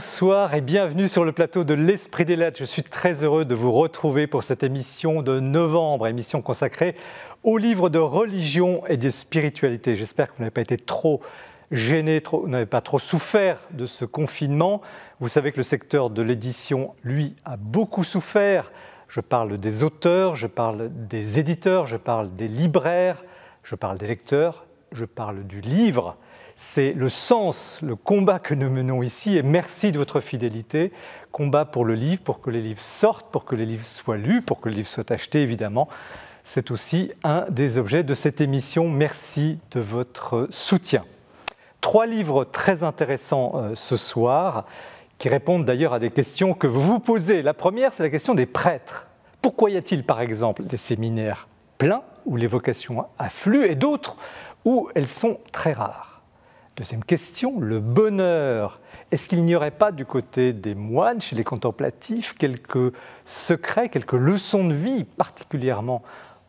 Bonsoir et bienvenue sur le plateau de l'Esprit des Lettres. Je suis très heureux de vous retrouver pour cette émission de novembre, émission consacrée aux livres de religion et de spiritualité. J'espère que vous n'avez pas été trop gêné, vous n'avez pas trop souffert de ce confinement. Vous savez que le secteur de l'édition, lui, a beaucoup souffert. Je parle des auteurs, je parle des éditeurs, je parle des libraires, je parle des lecteurs, je parle du livre. C'est le sens, le combat que nous menons ici, et merci de votre fidélité. Combat pour le livre, pour que les livres sortent, pour que les livres soient lus, pour que les livres soient achetés, évidemment. C'est aussi un des objets de cette émission. Merci de votre soutien. Trois livres très intéressants euh, ce soir, qui répondent d'ailleurs à des questions que vous vous posez. La première, c'est la question des prêtres. Pourquoi y a-t-il, par exemple, des séminaires pleins où les vocations affluent et d'autres où elles sont très rares Deuxième question, le bonheur. Est-ce qu'il n'y aurait pas du côté des moines, chez les contemplatifs, quelques secrets, quelques leçons de vie, particulièrement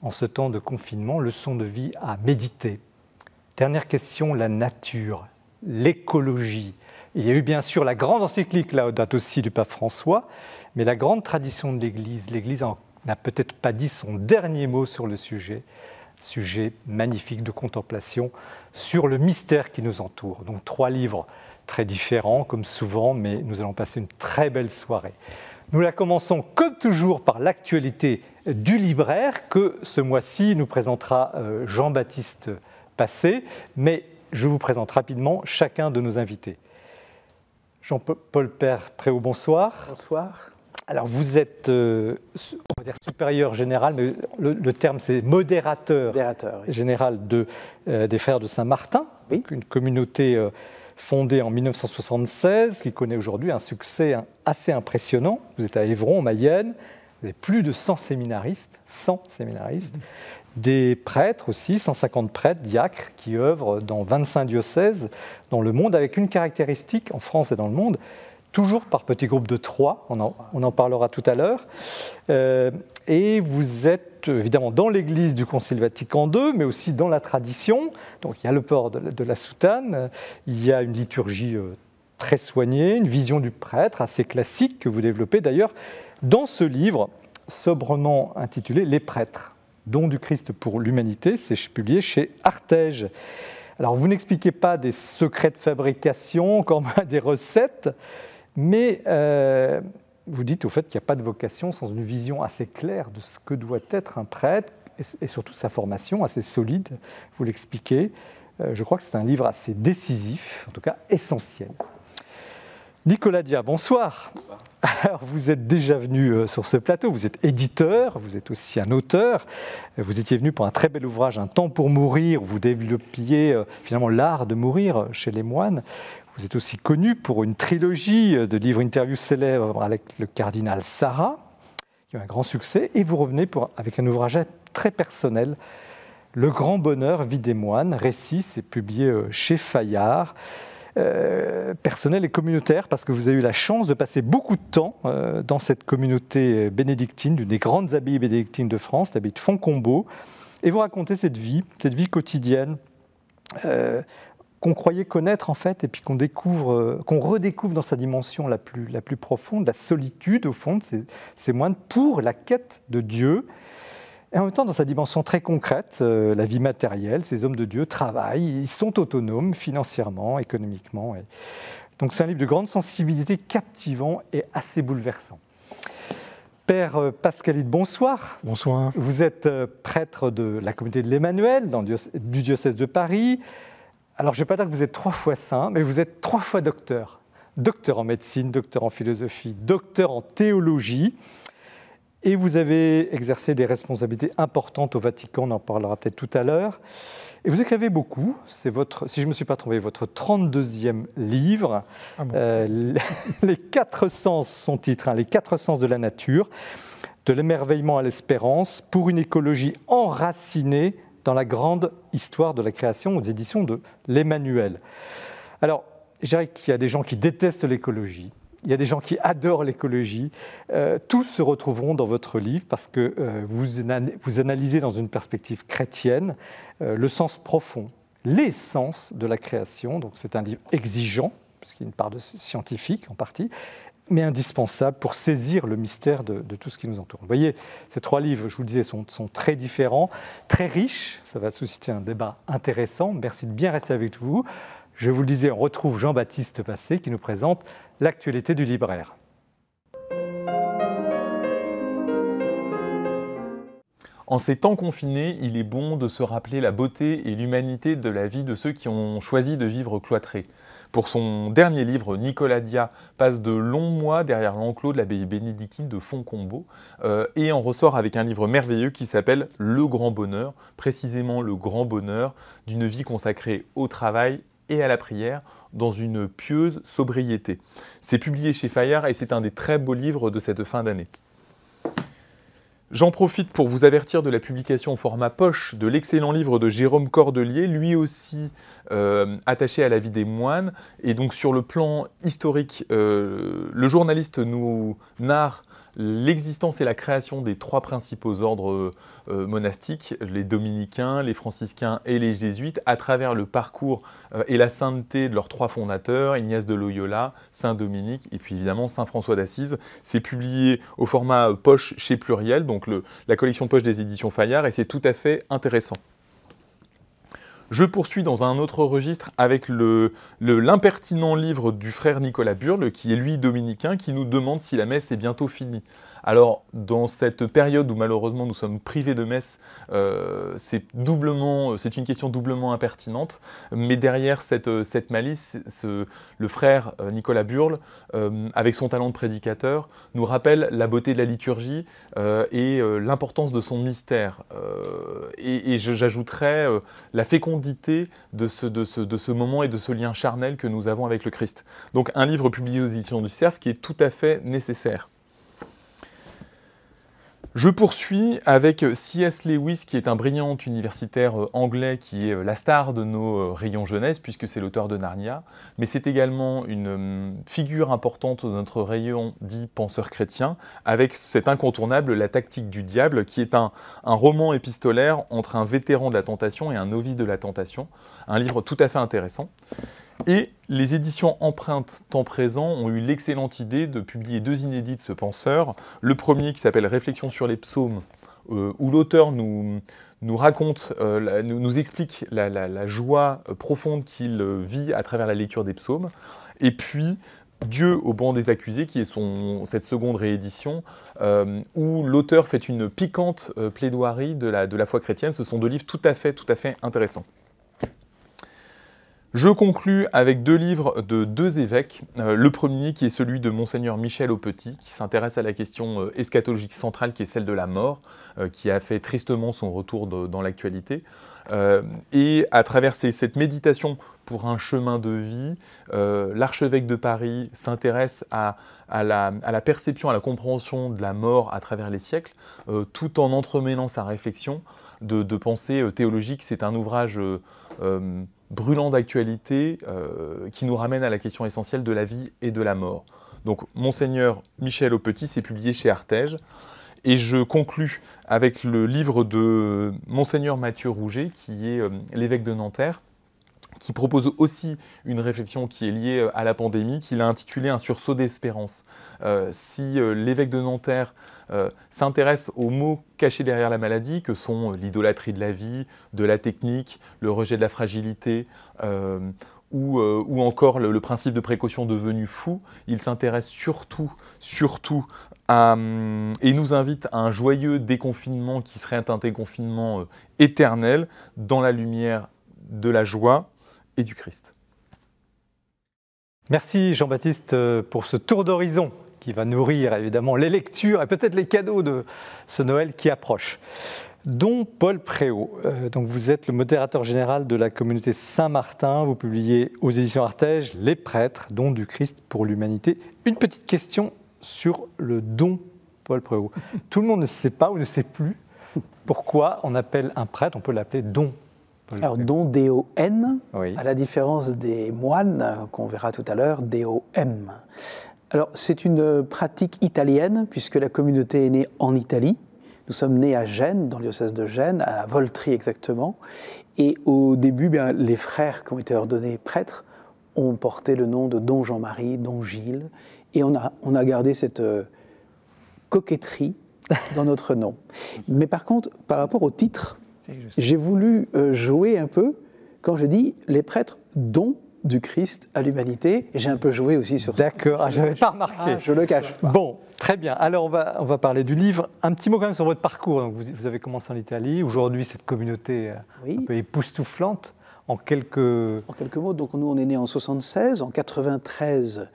en ce temps de confinement, leçons de vie à méditer Dernière question, la nature, l'écologie. Il y a eu bien sûr la grande encyclique, là, date aussi du pape François, mais la grande tradition de l'Église, l'Église n'a peut-être pas dit son dernier mot sur le sujet sujet magnifique de contemplation sur le mystère qui nous entoure. Donc trois livres très différents, comme souvent, mais nous allons passer une très belle soirée. Nous la commençons comme toujours par l'actualité du libraire que ce mois-ci nous présentera euh, Jean-Baptiste Passé, mais je vous présente rapidement chacun de nos invités. Jean-Paul Père Préau, bonsoir. Bonsoir. Alors vous êtes euh, à dire supérieur général, mais le, terme c'est modérateur, général euh, des frères de Saint-Martin, une communauté euh, fondée en 1976 qui connaît aujourd'hui un succès hein, assez impressionnant. Vous êtes à Évron, en Mayenne, vous avez plus de 100 séminaristes, 100 séminaristes, des prêtres aussi, 150 prêtres, diacres, qui œuvrent dans 25 diocèses dans le monde, avec une caractéristique en France et dans le monde, toujours par petits groupes de trois, on en, parlera tout à l'heure. Euh, et vous êtes évidemment dans l'église du Concile Vatican II, mais aussi dans la tradition. Donc il y a le port de, la soutane, il y a une liturgie euh, très soignée, une vision du prêtre assez classique que vous développez d'ailleurs dans ce livre sobrement intitulé Les prêtres, don du Christ pour l'humanité, c'est publié chez Artege. Alors vous n'expliquez pas des secrets de fabrication, quand des recettes, mais euh, vous dites au fait qu'il n'y a pas de vocation sans une vision assez claire de ce que doit être un prêtre et, surtout sa formation assez solide, vous l'expliquez. Euh, je crois que c'est un livre assez décisif, en tout cas essentiel. Nicolas Dia, bonsoir. Alors, vous êtes déjà venu euh, sur ce plateau, vous êtes éditeur, vous êtes aussi un auteur. Vous étiez venu pour un très bel ouvrage, Un temps pour mourir, où vous développiez finalement l'art de mourir chez les moines. Vous êtes aussi connu pour une trilogie de livres-interviews célèbres avec le cardinal Sarah, qui a eu un grand succès, et vous revenez avec un ouvrage très personnel, Le grand bonheur, vie des moines, récit, c'est publié euh, chez Fayard. Euh, personnel et communautaire, parce que vous avez eu la chance de passer beaucoup de temps euh, dans cette communauté bénédictine, d'une des grandes abbayes bénédictines de France, l'abbaye de Foncombeau, et vous racontez cette vie, cette vie quotidienne, qu'on croyait connaître en fait, et puis qu'on découvre, euh, qu'on redécouvre dans sa dimension la plus, la plus profonde, la solitude au fond de ces, pour la quête de Dieu. Et en même temps, dans sa dimension très concrète, euh, la vie matérielle, ces hommes de Dieu travaillent, ils sont autonomes financièrement, économiquement. Donc c'est un livre de grande sensibilité, captivant et assez bouleversant. Père euh, Pascalide, bonsoir. Bonsoir. Vous êtes prêtre de la communauté de l'Emmanuel dans du diocèse de Paris alors je ne vais pas dire que vous êtes trois fois saint, mais vous êtes trois fois docteur. Docteur en médecine, docteur en philosophie, docteur en théologie. Et vous avez exercé des responsabilités importantes au Vatican, on en parlera peut-être tout à l'heure. Et vous écrivez beaucoup, c'est votre, si je ne me suis pas trompé, votre 32e livre, ah euh, Les quatre sens, son titre, hein, Les quatre sens de la nature, de l'émerveillement à l'espérance, pour une écologie enracinée dans la grande histoire de la création aux éditions de l'Emmanuel. Alors, je dirais qu'il y a des gens qui détestent l'écologie, il y a des gens qui adorent l'écologie. Euh, tous se retrouveront dans votre livre parce que euh, vous, vous, analysez dans une perspective chrétienne euh, le sens profond, l'essence de la création. Donc c'est un livre exigeant, puisqu'il y a une part de scientifique en partie, mais indispensable pour saisir le mystère de, tout ce qui nous entoure. Vous voyez, ces trois livres, je vous le disais, sont, sont, très différents, très riches. Ça va susciter un débat intéressant. Merci de bien rester avec vous. Je vous le disais, on retrouve Jean-Baptiste Passé qui nous présente l'actualité du libraire. En ces temps confinés, il est bon de se rappeler la beauté et l'humanité de la vie de ceux qui ont choisi de vivre cloîtrés. Pour son dernier livre, Nicolas Dia passe de longs mois derrière l'enclos de l'abbaye bénédictine de Foncombo euh, et en ressort avec un livre merveilleux qui s'appelle Le Grand Bonheur, précisément le grand bonheur d'une vie consacrée au travail et à la prière dans une pieuse sobriété. C'est publié chez Fayard et c'est un des très beaux livres de cette fin d'année. J'en profite pour vous avertir de la publication au format poche de l'excellent livre de Jérôme Cordelier, lui aussi euh, attaché à la vie des moines. Et donc sur le plan historique, euh, le journaliste nous narre l'existence et la création des trois principaux ordres euh, monastiques, les dominicains, les franciscains et les jésuites, à travers le parcours euh, et la sainteté de leurs trois fondateurs, Ignace de Loyola, Saint Dominique et puis évidemment Saint François d'Assise. C'est publié au format euh, poche chez Pluriel, donc la collection poche des éditions Fayard, et c'est tout à fait intéressant. Je poursuis dans un autre registre avec l'impertinent livre du frère Nicolas Burle, qui est lui dominicain, qui nous demande si la messe est bientôt finie. Alors, dans cette période où malheureusement nous sommes privés de messe, euh, euh, c'est une question doublement impertinente, mais derrière cette, euh, malice, le frère Nicolas Burle, avec son talent de prédicateur, nous rappelle la beauté de la liturgie et l'importance de son mystère. et, et j'ajouterais la fécondité de ce, de ce moment et de ce lien charnel que nous avons avec le Christ. Donc un livre publié aux éditions du Cerf qui est tout à fait nécessaire. Je poursuis avec C.S. Lewis, qui est un brillant universitaire euh, anglais qui est euh, la star de nos euh, rayons jeunesse, puisque c'est l'auteur de Narnia, mais c'est également une hum, figure importante de notre rayon dit penseur chrétien, avec cet incontournable La tactique du diable, qui est un, un roman épistolaire entre un vétéran de la tentation et un novice de la tentation, un livre tout à fait intéressant. Et les éditions empreintes Temps Présent ont eu l'excellente idée de publier deux inédits de ce penseur. Le premier qui s'appelle Réflexion sur les psaumes, euh, où l'auteur nous, raconte, euh, nous, explique la, joie profonde qu'il euh, vit à travers la lecture des psaumes. Et puis, Dieu au banc des accusés, qui est cette seconde réédition, où l'auteur fait une piquante plaidoirie de la, foi chrétienne. Ce sont deux livres tout à fait, tout à fait intéressants. Je conclus avec deux livres de deux évêques. Euh, le premier qui est celui de monseigneur Michel Aupetit, qui s'intéresse à la question euh, eschatologique centrale qui est celle de la mort, euh, qui a fait tristement son retour dans l'actualité. et à travers cette méditation pour un chemin de vie, l'archevêque de Paris s'intéresse à, la, perception, à la compréhension de la mort à travers les siècles, tout en entremêlant sa réflexion de, pensée euh, théologique. C'est un ouvrage euh, euh, brûlant d'actualité qui nous ramène à la question essentielle de la vie et de la mort. Donc, Monseigneur Michel Petit s'est publié chez Artege. Et je conclus avec le livre de Monseigneur Mathieu Rouget, qui est l'évêque de Nanterre, qui propose aussi une réflexion qui est liée à la pandémie, qu'il a intitulée Un sursaut d'espérance. si l'évêque de Nanterre euh, s'intéresse aux mots cachés derrière la maladie, que sont euh, l'idolâtrie de la vie, de la technique, le rejet de la fragilité, euh, ou, encore le, principe de précaution devenu fou, il s'intéresse surtout, surtout hum, et nous invite à un joyeux déconfinement qui serait un déconfinement éternel dans la lumière de la joie et du Christ. Merci Jean-Baptiste pour ce tour d'horizon qui va nourrir évidemment les lectures et peut-être les cadeaux de ce Noël qui approche. Don Paul Préau, euh, donc vous êtes le modérateur général de la communauté Saint-Martin, vous publiez aux éditions Artege Les prêtres, don du Christ pour l'humanité. Une petite question sur le don, Paul Préau. Tout le monde ne sait pas ou ne sait plus pourquoi on appelle un prêtre, on peut l'appeler don alors, don D-O-N, à la différence des moines, qu'on verra tout à l'heure, D-O-M. Alors, c'est une euh, pratique italienne, puisque la communauté est née en Italie. Nous sommes nés à Gênes, dans le diocèse de Gênes, à Voltry exactement. Et au début, eh bien, les frères qui ont été ordonnés prêtres ont porté le nom de Don Jean-Marie, Don Gilles. Et on a, on a gardé cette euh, coquetterie dans notre nom. Mais par contre, par rapport au titre, j'ai voulu euh, jouer un peu quand je dis les prêtres dont du Christ à l'humanité. J'ai un peu joué aussi sur ça. D'accord, ah, je n'avais pas remarqué. Ah, je le cache. Bon, très bien. Alors, on va, on va parler du livre. Un petit mot quand même sur votre parcours. Donc, vous, vous, avez commencé en Italie. Aujourd'hui, cette communauté est euh, un peu époustouflante. En quelques... en quelques mots, donc nous on est né en 76, en 93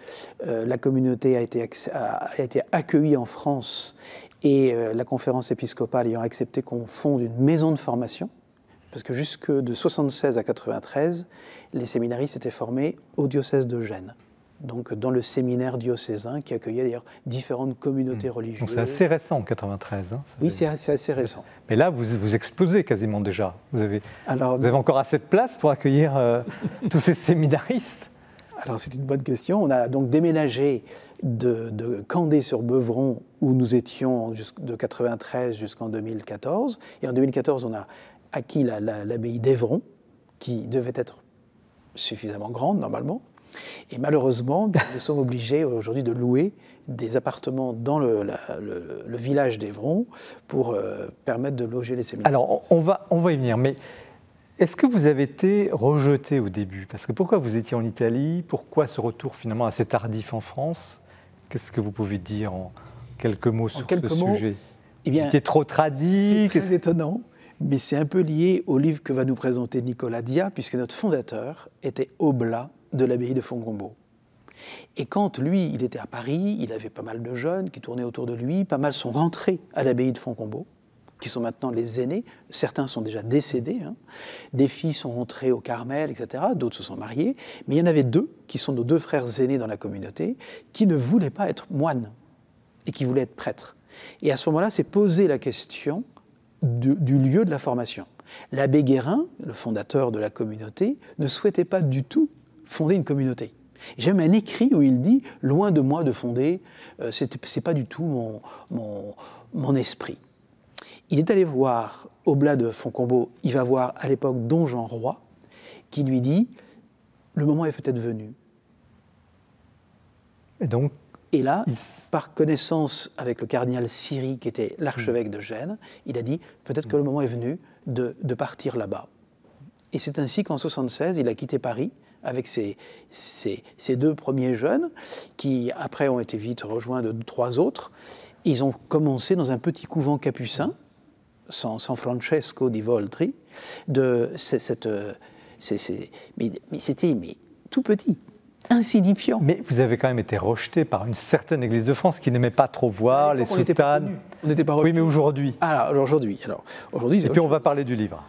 euh, la communauté a été, a été accueillie en France et euh, la conférence épiscopale ayant accepté qu'on fonde une maison de formation, parce que jusque de 76 à 93, les séminaristes étaient formés au diocèse de Gênes donc dans le séminaire diocésain qui accueillait d'ailleurs différentes communautés religieuses. Mmh. Donc c'est assez récent, 93. Hein, oui, c'est assez, récent. Mais là, vous, vous exposez quasiment déjà. Vous avez, alors, vous avez encore assez de place pour accueillir euh, tous ces séminaristes Alors c'est une bonne question. On a donc déménagé de, Candé-sur-Beuvron, où nous étions de 93 jusqu'en 2014. Et en 2014, on a acquis l'abbaye d'Evron, qui devait être suffisamment grande normalement. Et malheureusement, nous sommes obligés aujourd'hui de louer des appartements dans le, village d'Evron pour euh, permettre de loger les séminaires. Alors, on va, on va y venir, mais est-ce que vous avez été rejeté au début Parce que pourquoi vous étiez en Italie Pourquoi ce retour finalement assez tardif en France Qu'est-ce que vous pouvez dire en quelques mots sur ce sujet Vous eh bien, trop tradit C'est très étonnant mais c'est un peu lié au livre que va nous présenter Nicolas Dia, puisque notre fondateur était oblat de l'abbaye de Fontcombeau. Et quand lui, il était à Paris, il avait pas mal de jeunes qui tournaient autour de lui, pas mal sont rentrés à l'abbaye de Fontcombeau, qui sont maintenant les aînés, certains sont déjà décédés, hein. des filles sont rentrées au Carmel, etc., d'autres se sont mariées, mais il y en avait deux, qui sont nos deux frères aînés dans la communauté, qui ne voulaient pas être moines et qui voulaient être prêtres. Et à ce moment-là, c'est poser la question du, lieu de la formation. L'abbé Guérin, le fondateur de la communauté, ne souhaitait pas du tout fonder une communauté. J'aime un écrit où il dit Loin de moi de fonder, euh, ce c'est pas du tout mon, esprit. Il est allé voir, au-delà de Foncombeau, il va voir à l'époque Don Jean Roy, qui lui dit Le moment est peut-être venu. Et donc, et là, par connaissance avec le cardinal Siri, qui était l'archevêque de Gênes, il a dit peut-être que le moment est venu de, partir là-bas. Et c'est ainsi qu'en 76, il a quitté Paris avec ses, deux premiers jeunes, qui après ont été vite rejoints de trois autres. Ils ont commencé dans un petit couvent capucin, San, Francesco di Voltri, de cette, euh, mais, mais c'était tout petit insignifiant. Mais vous avez quand même été rejeté par une certaine Église de France qui n'aimait pas trop voir les on on n'était pas rejeté. Oui, mais aujourd'hui. Ah, aujourd'hui. Alors, aujourd'hui. Et puis on va parler du livre.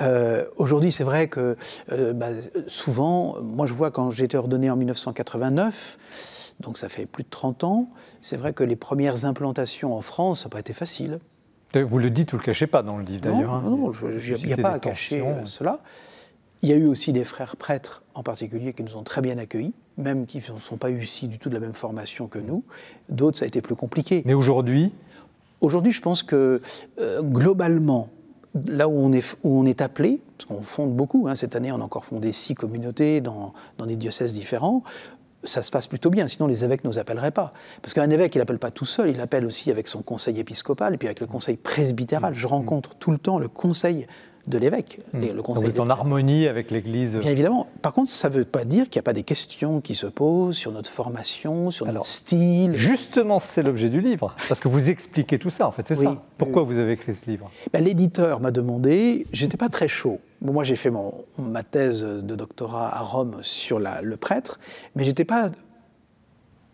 Euh, aujourd'hui, c'est vrai que euh, bah, souvent, moi je vois quand j'ai été ordonné en 1989. Donc ça fait plus de 30 ans. C'est vrai que les premières implantations en France, ça pas été facile. Vous le dites, vous ne le cachez pas dans le livre d'ailleurs. Hein. Non, non, il n'y a pas à cacher euh, cela. Il y a eu aussi des frères prêtres en particulier qui nous ont très bien accueillis, même qui ne sont pas issus du tout de la même formation que nous. D'autres, ça a été plus compliqué. Mais aujourd'hui Aujourd'hui, je pense que euh, globalement, là où on est, appelé, parce qu'on fonde beaucoup, hein, cette année on a encore fondé six communautés dans, dans des diocèses différents, ça se passe plutôt bien, sinon les évêques ne nous appelleraient pas. Parce qu'un évêque, il n'appelle pas tout seul, il appelle aussi avec son conseil épiscopal et puis avec le conseil presbytéral. Mmh. Je rencontre tout le temps le conseil de l'évêque. Hmm. Le conseil en harmonie avec l'Église. Bien évidemment. Par contre, ça ne veut pas dire qu'il n'y a pas des questions qui se posent sur notre formation, sur notre style. Justement, c'est l'objet du livre, parce que vous expliquez tout ça, en fait, c'est ça. Pourquoi euh, vous avez écrit ce livre ben, L'éditeur m'a demandé, j'étais pas très chaud. moi, j'ai fait mon, ma thèse de doctorat à Rome sur la, le prêtre, mais j'étais pas,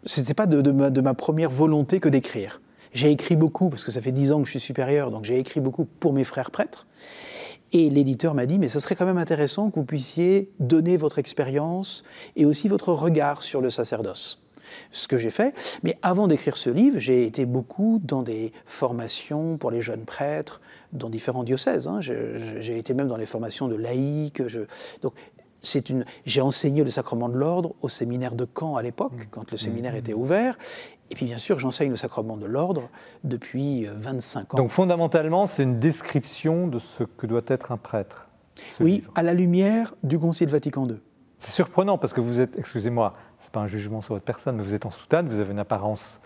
c'était pas de, de, ma, de ma première volonté que d'écrire. J'ai écrit beaucoup, parce que ça fait dix ans que je suis supérieur, donc j'ai écrit beaucoup pour mes frères prêtres. Et l'éditeur m'a dit, mais ça serait quand même intéressant que vous puissiez donner votre expérience et aussi votre regard sur le sacerdoce. Ce que j'ai fait, mais avant d'écrire ce livre, j'ai été beaucoup dans des formations pour les jeunes prêtres, dans différents diocèses. Hein. J'ai été même dans les formations de laïcs. Je... Donc, c'est une. J'ai enseigné le sacrement de l'ordre au séminaire de Caen à l'époque, mmh. quand le mmh. séminaire était ouvert, et puis bien sûr, j'enseigne le sacrement de l'ordre depuis 25 euh, ans. Donc fondamentalement, c'est une description de ce que doit être un prêtre. Oui, à la lumière du Concile Vatican II. C'est surprenant parce que vous êtes, excusez-moi, c'est pas un jugement sur votre personne, mais vous êtes en soutane, vous avez une apparence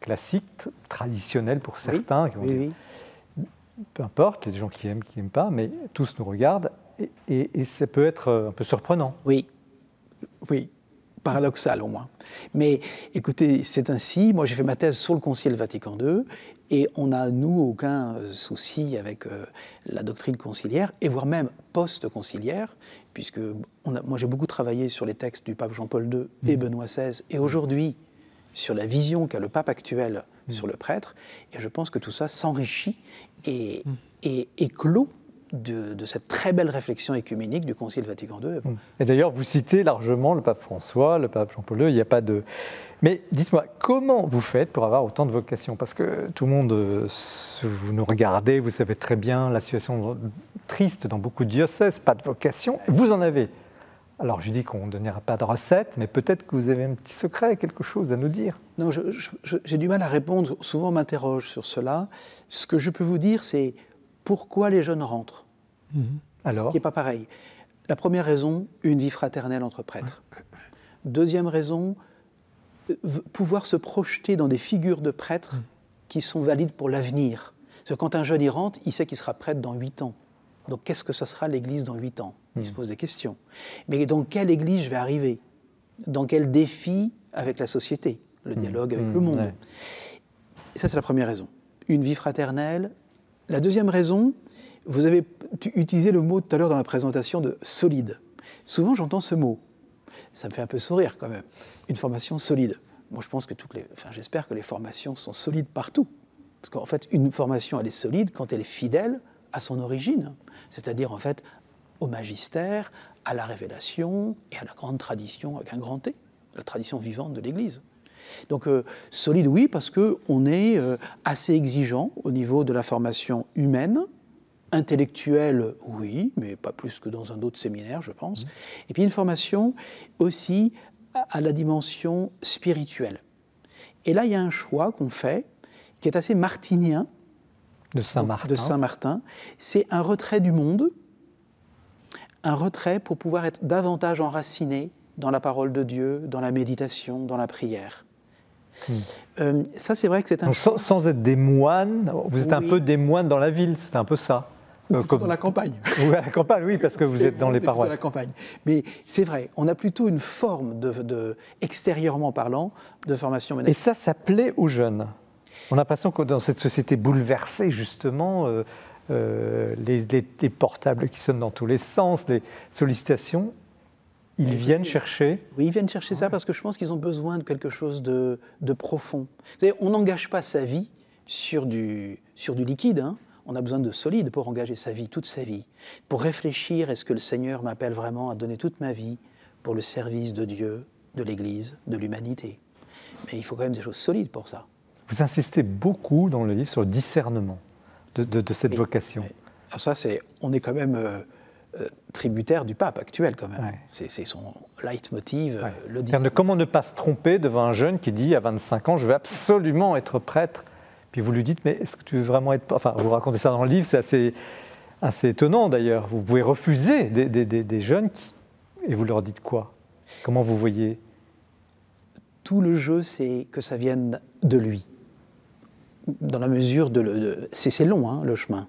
classique, traditionnelle pour certains. Oui, oui, Peu importe, il y a des gens qui aiment, qui n'aiment pas, mais tous nous regardent et ça peut être euh, un peu surprenant. Oui, oui, paradoxal au moins. Mais écoutez, c'est ainsi. Moi, j'ai fait ma thèse sur le Concile Vatican II et on n'a, nous, aucun euh, souci avec euh, la doctrine conciliaire et voire même post-conciliaire, puisque on moi, j'ai beaucoup travaillé sur les textes du pape Jean-Paul II et mm. Benoît XVI et aujourd'hui sur la vision qu'a le pape actuel mm. sur le prêtre. Et je pense que tout ça s'enrichit et, éclot mm. et, de, cette très belle réflexion écuménique du Concile Vatican II. Mm. Et d'ailleurs, vous citez largement le pape François, le pape Jean-Paul II, il n'y a pas de... Mais dites-moi, comment vous faites pour avoir autant de vocations Parce que tout le monde, euh, vous nous regardez, vous savez très bien la situation triste dans beaucoup de diocèses, pas de vocation, vous en avez. Alors je dis qu'on ne donnera pas de recette, mais peut-être que vous avez un petit secret, quelque chose à nous dire. Non, j'ai du mal à répondre, souvent on m'interroge sur cela. Ce que je peux vous dire, c'est pourquoi les jeunes rentrent. Mhm. Alors Ce qui n'est pas pareil. La première raison, une vie fraternelle entre prêtres. Deuxième raison, pouvoir se projeter dans des figures de prêtres mhm. qui sont valides pour l'avenir. Parce que quand un jeune y rentre, il sait qu'il sera prêtre dans huit ans. Donc qu'est-ce que ça sera l'Église dans huit ans Il se mhm. pose des questions. Mais dans quelle Église je vais arriver Dans quel défi avec la société Le dialogue avec le monde Ça, c'est la première raison. Une vie fraternelle, la deuxième raison, vous avez utilisé le mot tout à l'heure dans la présentation de solide. Souvent j'entends ce mot. Ça me fait un peu sourire quand même. Une formation solide. Moi je pense que toutes les. Enfin j'espère que les formations sont solides partout. Parce qu'en fait, une formation, elle est solide quand elle est fidèle à son origine, c'est-à-dire en fait au magistère, à la révélation et à la grande tradition avec un grand T, la tradition vivante de l'Église. Donc euh, solide, oui, parce qu'on est euh, assez exigeant au niveau de la formation humaine, intellectuelle, oui, mais pas plus que dans un autre séminaire, je pense. Mmh. Et puis une formation aussi à, la dimension spirituelle. Et là, il y a un choix qu'on fait qui est assez martinien. De Saint-Martin. C'est un retrait du monde, un retrait pour pouvoir être davantage enraciné dans la parole de Dieu, dans la méditation, dans la prière. Euh, ça, c'est vrai que c'est un. sans, être des moines, vous êtes un peu des moines dans la ville, c'est un peu ça. Euh, comme... dans la campagne. Oui, la campagne, oui, parce que vous êtes dans les parois. la campagne. Mais c'est vrai, on a plutôt une forme, de, extérieurement parlant, de formation Et ça, ça plaît aux jeunes. On a l'impression que dans cette société bouleversée, justement, euh, les, les, portables qui sonnent dans tous les sens, les sollicitations, ils eh ben, viennent chercher Oui, ils viennent chercher ça ah parce que je pense qu'ils ont besoin de quelque chose de, profond. Vous on n'engage pas sa vie sur du, sur du liquide. Hein. On a besoin de solide pour engager sa vie, toute sa vie. Pour réfléchir, est-ce que le Seigneur m'appelle vraiment à donner toute ma vie pour le service de Dieu, de l'Église, de l'humanité Mais il faut quand même des choses solides pour ça. Vous insistez beaucoup dans le livre sur le discernement de, cette vocation. alors ça, c'est, on est quand même... Euh, euh, tributaire du pape actuel quand même. C'est son leitmotiv. Euh, le de comment ne pas se tromper devant un jeune qui dit à 25 ans, je veux absolument être prêtre. Puis vous lui dites, mais est-ce que tu veux vraiment être... Enfin, vous racontez ça dans le livre, c'est assez, assez étonnant d'ailleurs. Vous pouvez refuser des, des, jeunes qui... et vous leur dites quoi Comment vous voyez Tout le jeu, c'est que ça vienne de lui. Dans la mesure de... c'est long, hein, le chemin,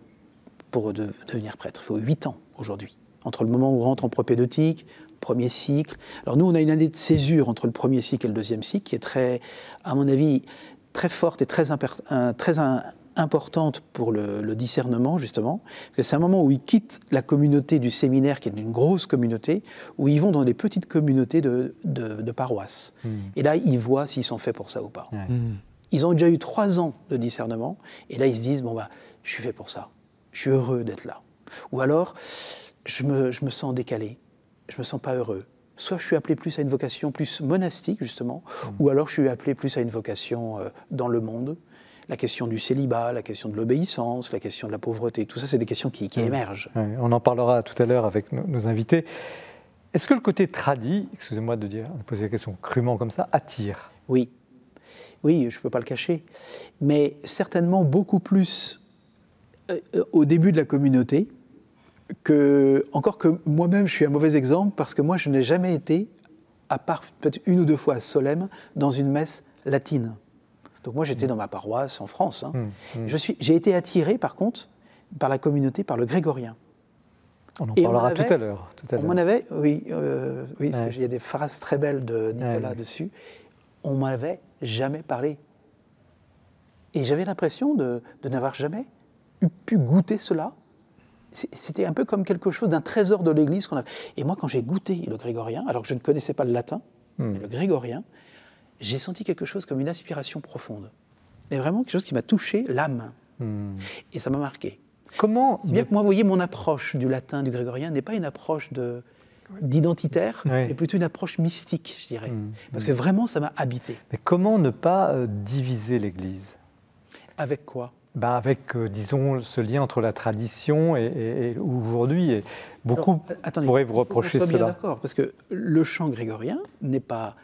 pour devenir prêtre. Il faut 8 ans aujourd'hui, entre le moment où on rentre en propédeutique, premier cycle. Alors nous, on a une année de césure entre le premier cycle et le deuxième cycle qui est très, à mon avis, très forte et très, importante pour le, discernement, justement, que c'est un moment où ils quittent la communauté du séminaire, qui est une grosse communauté, où ils vont dans des petites communautés de, paroisses. Hmm. Et là, ils voient s'ils sont faits pour ça ou pas. Hmm. Ils ont déjà eu trois ans de discernement, et là, ils se disent, bon, bah, je suis fait pour ça, je suis heureux d'être là. Ou alors, je me, je me sens décalé, je me sens pas heureux. Soit je suis appelé plus à une vocation plus monastique, justement, hmm. ou alors je suis appelé plus à une vocation euh, dans le monde. La question du célibat, la question de l'obéissance, la question de la pauvreté, tout ça, c'est des questions qui, hmm. émergent. on en parlera tout à l'heure avec nos, invités. Est-ce que le côté tradit, excusez-moi de dire, de poser la question crûment comme ça, attire Oui, oui, je ne peux pas le cacher, mais certainement beaucoup plus euh, euh, au début de la communauté, que, encore que moi-même, je suis un mauvais exemple parce que moi, je n'ai jamais été, à part peut-être une ou deux fois à dans une messe latine. Donc moi, j'étais hmm. dans ma paroisse en France. Hein. Hmm. Hmm. j'ai été attiré, par contre, par la communauté, par le grégorien. On en parlera tout à l'heure. On m'en avait, oui, euh, oui il y a des phrases très belles de Nicolas dessus. On m'avait jamais parlé. Et j'avais l'impression de, de n'avoir jamais pu goûter cela c'était un peu comme quelque chose d'un trésor de l'Église Et moi, quand j'ai goûté le grégorien, alors que je ne connaissais pas le latin, hmm. mais le grégorien, j'ai senti quelque chose comme une aspiration profonde. Mais vraiment quelque chose qui m'a touché l'âme. Hmm. Et ça m'a marqué. Comment C'est bien que moi, vous voyez, mon approche du latin, du grégorien, n'est pas une approche d'identitaire, mais plutôt une approche mystique, je dirais. Hmm. Parce que vraiment, ça m'a habité. Mais comment ne pas euh, diviser l'Église Avec quoi bah, avec, euh, disons, ce lien entre la tradition et, aujourd'hui. Et beaucoup pourraient vous reprocher cela. d'accord, parce que le chant grégorien n'est pas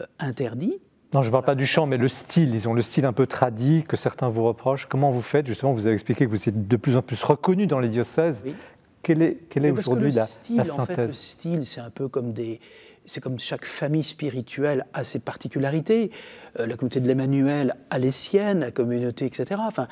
euh, interdit. Non, je ne parle pas du chant, mais le style, disons, le style un peu tradit que certains vous reprochent. Comment vous faites Justement, vous avez expliqué que vous êtes de plus en plus reconnu dans les diocèses. Quelle est, est aujourd'hui la, la, synthèse Le style, c'est un peu comme des, c'est comme chaque famille spirituelle a ses particularités. Euh, la communauté de l'Emmanuel a les siennes, la communauté, etc. Enfin,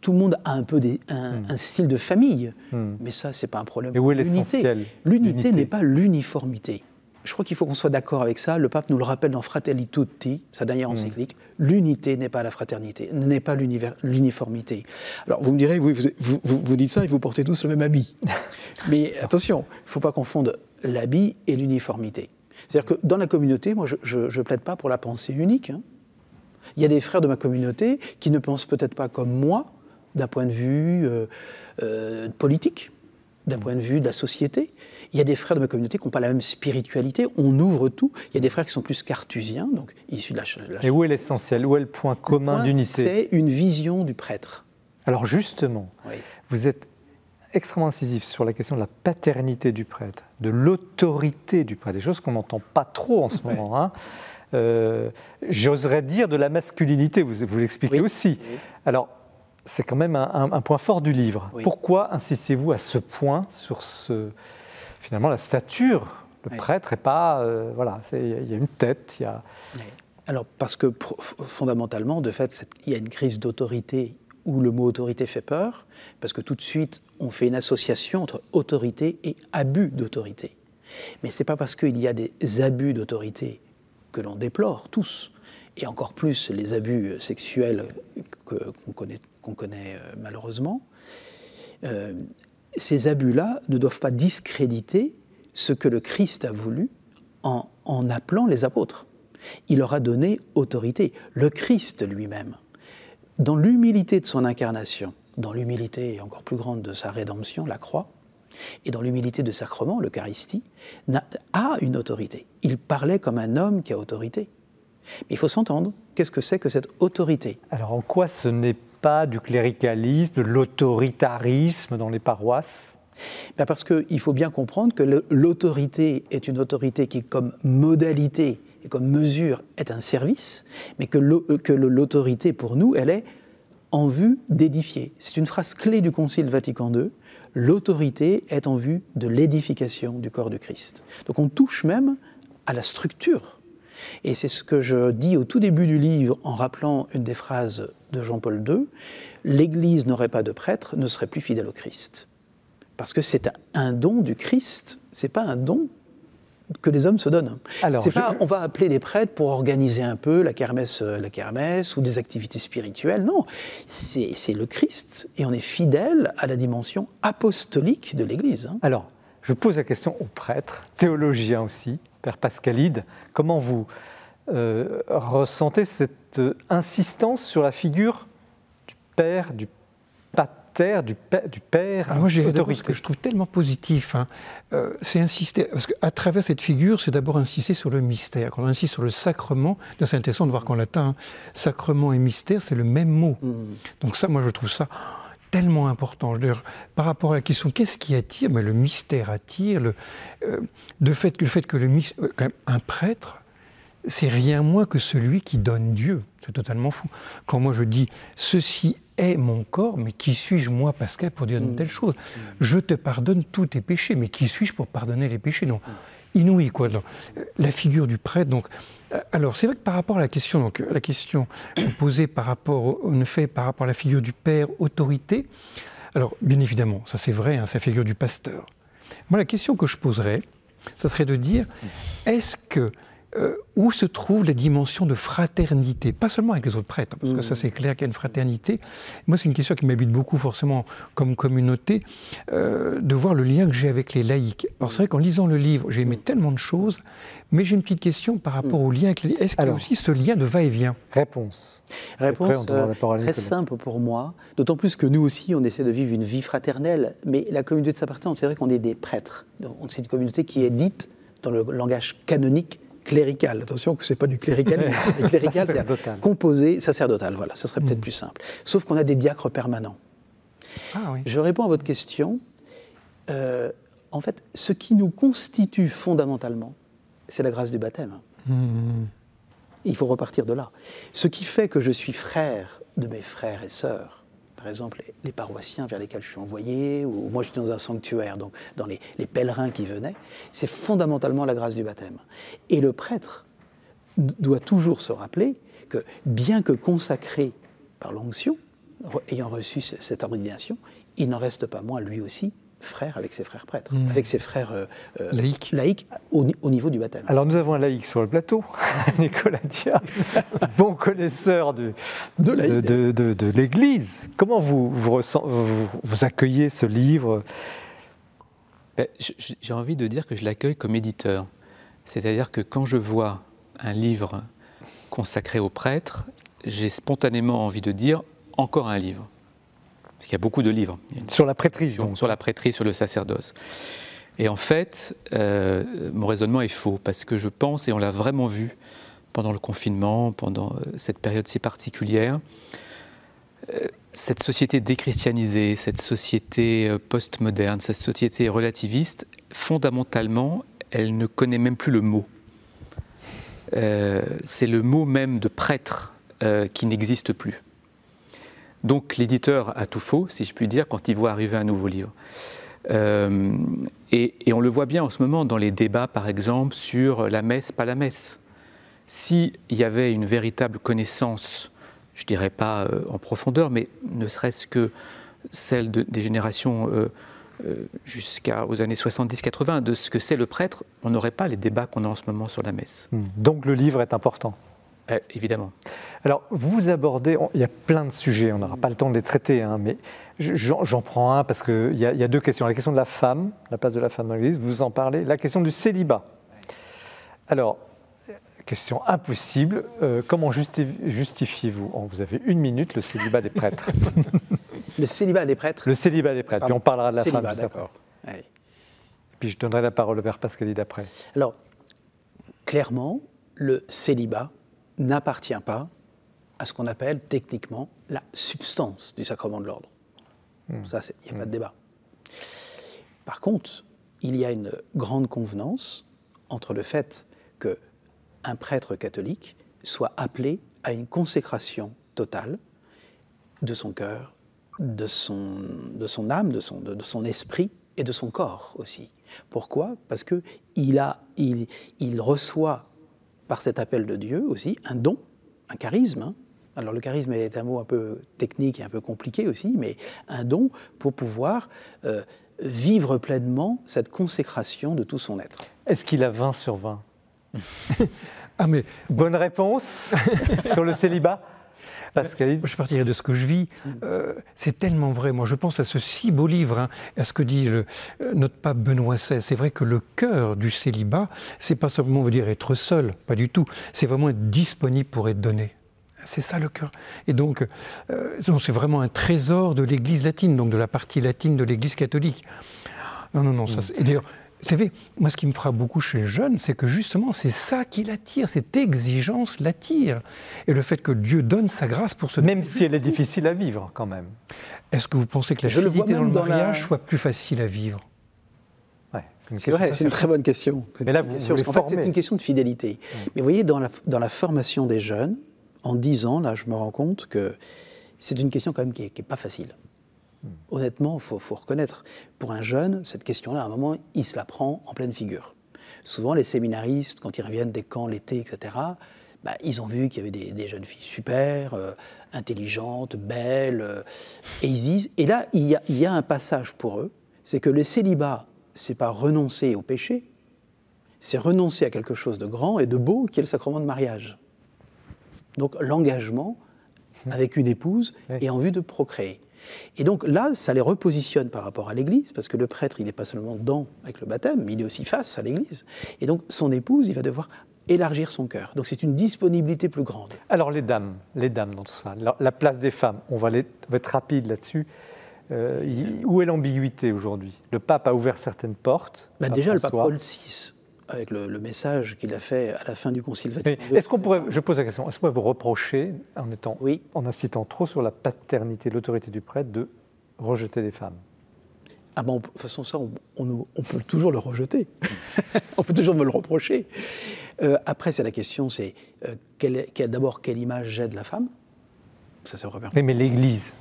tout le monde a un peu des, un, hmm. style de famille, hmm. mais ça, c'est pas un problème. Et où est l'unité L'unité n'est pas l'uniformité. Je crois qu'il faut qu'on soit d'accord avec ça. Le pape nous le rappelle dans Fratelli Tutti, sa dernière hmm. encyclique. L'unité n'est pas la fraternité, n'est pas l'uniformité. Alors vous me direz, vous, vous, dites ça et vous portez tous le même habit. mais attention, il ne faut pas confondre l'habit et l'uniformité. C'est-à-dire que dans la communauté, moi, je ne plaide pas pour la pensée unique. Hein. Il y a des frères de ma communauté qui ne pensent peut-être pas comme moi, d'un point de vue euh, euh, politique, d'un point de vue de la société. Il y a des frères de ma communauté qui n'ont pas la même spiritualité, on ouvre tout. Il y a des frères qui sont plus cartusiens, donc issus de la... la... Et où est l'essentiel Où est le point commun d'unité C'est une vision du prêtre. Alors justement, vous êtes extrêmement incisif sur la question de la paternité du prêtre, de l'autorité du prêtre, des choses qu'on n'entend pas trop en ce moment. Hein. Euh, j'oserais dire de la masculinité, vous, vous l'expliquez aussi. Alors, c'est quand même un, point fort du livre. Pourquoi insistez-vous à ce point sur ce, finalement la stature Le prêtre n'est pas... Euh, voilà, il y a une tête, il y a... Alors, parce que fondamentalement, de fait, il y a une crise d'autorité où le mot autorité fait peur, parce que tout de suite, on fait une association entre autorité et abus d'autorité. Mais ce n'est pas parce qu'il y a des abus d'autorité que l'on déplore tous, et encore plus les abus sexuels qu'on connaît, connaît, euh, malheureusement, euh, ces abus-là ne doivent pas discréditer ce que le Christ a voulu en, en appelant les apôtres. Il leur a donné autorité, le Christ lui-même dans l'humilité de son incarnation, dans l'humilité encore plus grande de sa rédemption, la croix, et dans l'humilité de sacrement, l'Eucharistie, a une autorité. Il parlait comme un homme qui a autorité. Mais il faut s'entendre, qu'est-ce que c'est que cette autorité Alors en quoi ce n'est pas du cléricalisme, de l'autoritarisme dans les paroisses ben, Parce qu'il faut bien comprendre que l'autorité est une autorité qui, comme modalité, comme mesure est un service, mais que l'autorité pour nous, elle est en vue d'édifier. C'est une phrase clé du Concile Vatican II. L'autorité est en vue de l'édification du corps du Christ. Donc on touche même à la structure. Et c'est ce que je dis au tout début du livre en rappelant une des phrases de Jean-Paul II. L'Église n'aurait pas de prêtre, ne serait plus fidèle au Christ. Parce que c'est un don du Christ, c'est pas un don que les hommes se donnent. C'est pas on va appeler des prêtres pour organiser un peu la kermesse, euh, la kermesse ou des activités spirituelles. Non, c'est le Christ et on est fidèle à la dimension apostolique de l'Église. Hein. Alors, je pose la question aux prêtres, théologiens aussi, Père Pascalide, comment vous euh, ressentez cette euh, insistance sur la figure du Père, du Pater du, du père ah, Moi, j'ai ce que je trouve tellement positif, hein. euh, c'est insister, parce qu'à travers cette figure, c'est d'abord insister sur le mystère. Quand on insiste sur le sacrement, c'est intéressant de voir qu'en latin, hein. sacrement et mystère, c'est le même mot. Mmh. Donc ça, moi, je trouve ça tellement important. Je par rapport à la question qu'est-ce qui attire, mais le mystère attire. Le, euh, de fait, le fait que le, euh, un prêtre c'est rien moins que celui qui donne Dieu. C'est totalement fou. Quand moi je dis ceci est mon corps, mais qui suis-je moi, Pascal, pour dire une mm. telle chose mm. Je te pardonne tous tes péchés, mais qui suis-je pour pardonner les péchés Non, inouï quoi. Euh, la figure du prêtre. Donc, euh, alors c'est vrai que par rapport à la question, donc euh, la question posée par rapport au, fait, par rapport à la figure du père, autorité. Alors bien évidemment, ça c'est vrai, hein, c'est la figure du pasteur. Moi, la question que je poserais, ça serait de dire mm. est-ce que euh, où se trouve la dimension de fraternité, pas seulement avec les autres prêtres, hein, parce que ça mm. c'est clair qu'il y a une fraternité. Moi c'est une question qui m'habite beaucoup forcément comme communauté, euh, de voir le lien que j'ai avec les laïcs. Alors c'est vrai qu'en lisant le livre, j'ai aimé mm. tellement de choses, mais j'ai une petite question par rapport mm. au lien avec les Est-ce qu'il y a aussi ce lien de va-et-vient Réponse. Réponse euh, très simple pour moi, d'autant plus que nous aussi on essaie de vivre une vie fraternelle, mais la communauté de Saint-Martin, c'est vrai qu'on est des prêtres. C'est une communauté qui est dite, dans le langage canonique, clérical. Attention que ce n'est pas du clérical. clérical, c'est composé, sacerdotal, voilà, ça serait peut-être hmm. plus simple. Sauf qu'on a des diacres permanents. Ah je réponds à votre question. Euh, en fait, ce qui nous constitue fondamentalement, c'est la grâce du baptême. Hmm. Il faut repartir de là. Ce qui fait que je suis frère de mes frères et sœurs, par exemple, les paroissiens vers lesquels je suis envoyé, ou moi je suis dans un sanctuaire, donc dans les, les pèlerins qui venaient, c'est fondamentalement la grâce du baptême. Et le prêtre doit toujours se rappeler que, bien que consacré par l'onction, ayant reçu cette ordination, il n'en reste pas moins lui aussi frère avec ses frères prêtres, mm. avec ses frères euh, euh, laïcs, au, niveau du baptême. Alors nous avons un laïc sur le plateau, Nicolas Dia, bon connaisseur de, de, l'Église. Comment vous vous, accueillez ce livre ben, J'ai envie de dire que je l'accueille comme éditeur. C'est-à-dire que quand je vois un livre consacré aux prêtres, j'ai spontanément envie de dire encore un livre parce qu'il y a beaucoup de livres. Sur la prêtrise, Sur la prêtrise, sur le sacerdoce. Et en fait, euh, mon raisonnement est faux, parce que je pense, et on l'a vraiment vu pendant le confinement, pendant euh, cette période si particulière, euh, cette société déchristianisée, cette société postmoderne, cette société relativiste, fondamentalement, elle ne connaît même plus le mot. C'est le mot même de prêtre qui n'existe plus. Donc l'éditeur a tout faux, si je puis dire, quand il voit arriver un nouveau livre. Euh, et, on le voit bien en ce moment dans les débats, par exemple, sur la messe, pas la messe. S'il y avait une véritable connaissance, je dirais pas euh, en profondeur, mais ne serait-ce que celle des générations euh, jusqu'aux années 70-80, de ce que c'est le prêtre, on n'aurait pas les débats qu'on a en ce moment sur la messe. Donc le livre est important euh, évidemment. Alors, vous abordez, il y a plein de sujets, on n'aura pas le temps de les traiter, hein, mais j'en prends un parce qu'il y, y, a deux questions. La question de la femme, la place de la femme dans l'Église, vous en parlez, la question du célibat. Alors, question impossible, euh, comment justifiez-vous oh, Vous avez une minute, le célibat des prêtres. le célibat des prêtres Le célibat des prêtres, puis on parlera de la femme juste après. Puis je donnerai la parole au père Pascalide d'après. Alors, clairement, le célibat n'appartient pas à ce qu'on appelle techniquement la substance du sacrement de l'ordre. Hmm. Ça, il n'y a pas de hmm. débat. Par contre, il y a une grande convenance entre le fait que un prêtre catholique soit appelé à une consécration totale de son cœur, de son, âme, de son, esprit et de son corps aussi. Pourquoi Parce qu'il il reçoit par cet appel de Dieu aussi, un don, un charisme. Hein. Alors le charisme est un mot un peu technique et un peu compliqué aussi, mais un don pour pouvoir euh, vivre pleinement cette consécration de tout son être. Est-ce qu'il a 20 sur 20 ah mais... Bonne réponse sur le célibat je partirai de ce que je vis. Mm. Euh, c'est tellement vrai. Moi, je pense à ce si beau livre, hein, à ce que dit euh, notre pape Benoît XVI. C'est vrai que le cœur du célibat, c'est pas simplement veut dire être seul, pas du tout. C'est vraiment être disponible pour être donné. C'est ça le cœur. Et donc, euh, c'est vraiment un trésor de l'Église latine, donc de la partie latine de l'Église catholique. Non, non, non. Ça, mm. et d'ailleurs, vous savez, moi, ce qui me frappe beaucoup chez les jeunes, c'est que justement, c'est ça qui l'attire, cette exigence l'attire. Et le fait que Dieu donne sa grâce pour ce. Même si elle est difficile à vivre, quand même. Est-ce que vous pensez que la Je fidélité dans le mariage soit plus facile à vivre ouais, C'est vrai, c'est une très bonne question. Mais là, en fait, c'est une question de fidélité. Mais vous voyez, dans la, dans la formation des jeunes, en 10 ans, là, je me rends compte que c'est une question quand même qui n'est pas facile. Hmm. Honnêtement, il faut, reconnaître, pour un jeune, cette question-là, à un moment, il se la prend en pleine figure. Souvent, les séminaristes, quand ils reviennent des camps l'été, etc., bah, ils ont vu qu'il y avait des, jeunes filles super, euh, intelligentes, belles, euh, et ils disent, et là, il y, a, un passage pour eux, c'est que le célibat, c'est pas renoncer au péché, c'est renoncer à quelque chose de grand et de beau qui est le sacrement de mariage. Donc l'engagement hmm. avec une épouse et en vue de procréer. Et donc là, ça les repositionne par rapport à l'Église, parce que le prêtre, il n'est pas seulement dans avec le baptême, il est aussi face à l'Église. Et donc son épouse, il va devoir élargir son cœur. Donc c'est une disponibilité plus grande. Alors les dames, les dames dans tout ça, la, place des femmes, on va, être rapide là-dessus. Euh, où est l'ambiguïté aujourd'hui Le pape a ouvert certaines portes. Ben, déjà, le pape Paul VI avec le, message qu'il a fait à la fin du Concile Vatican Est-ce qu'on pourrait, je pose la question, est-ce qu'on pourrait vous reprocher, en, étant, oui. en insistant trop sur la paternité, l'autorité du prêtre, de rejeter les femmes ah ben, de toute façon, ça, on, peut toujours le rejeter. on peut toujours me le reprocher. Euh, après, c'est la question, c'est euh, d'abord quelle image j'ai de la femme Ça, c'est vraiment... Mais, mais l'Église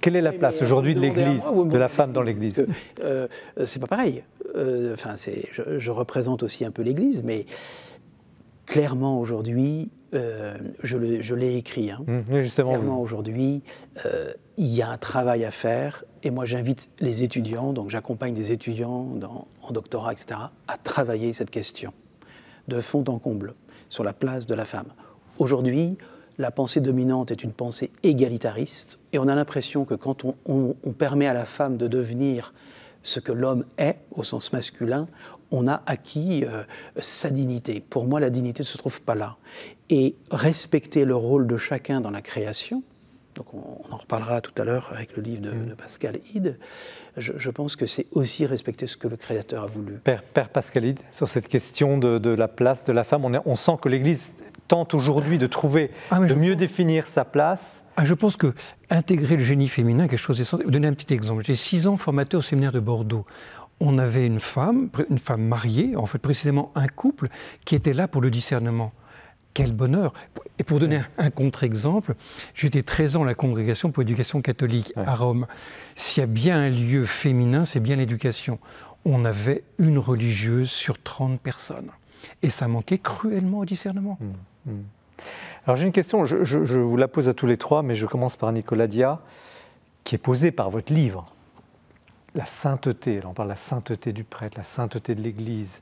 quelle est la place euh, aujourd'hui de l'Église, de la femme dans l'Église euh, C'est pas pareil. Euh, enfin, je, je, représente aussi un peu l'Église, mais clairement aujourd'hui, euh, je l'ai écrit, hein. mmh, clairement aujourd'hui, euh, il y a un travail à faire, et moi j'invite les étudiants, donc j'accompagne des étudiants en doctorat, etc., à travailler cette question de fond en comble sur la place de la femme. Aujourd'hui, la pensée dominante est une pensée égalitariste, et on a l'impression que quand on, permet à la femme de devenir ce que l'homme est au sens masculin, on a acquis euh, sa dignité. Pour moi, la dignité ne se trouve pas là. Et respecter le rôle de chacun dans la création, donc on, en reparlera tout à l'heure avec le livre de, mm. Pascal Hyde, je, pense que c'est aussi respecter ce que le Créateur a voulu. Père, Pascal Hyde, sur cette question de, la place de la femme, on sent que l'Église tente aujourd'hui de trouver, ah, de mieux définir sa place ah, Je pense que intégrer le génie féminin, quelque chose d'essentiel. Donner un petit exemple. J'ai six ans formateur au séminaire de Bordeaux on avait une femme, une femme mariée, en fait précisément un couple, qui était là pour le discernement. Quel bonheur Et pour donner un, contre-exemple, j'étais 13 ans à la congrégation pour l'éducation catholique à Rome. S'il y a bien un lieu féminin, c'est bien l'éducation. On avait une religieuse sur 30 personnes. Et ça manquait cruellement au discernement. Hmm. Hmm. Alors j'ai une question, je, vous la pose à tous les trois, mais je commence par Nicolas Dia, qui est posée par votre livre. La sainteté, Alors, on parle de la sainteté du prêtre, la sainteté de l'Église.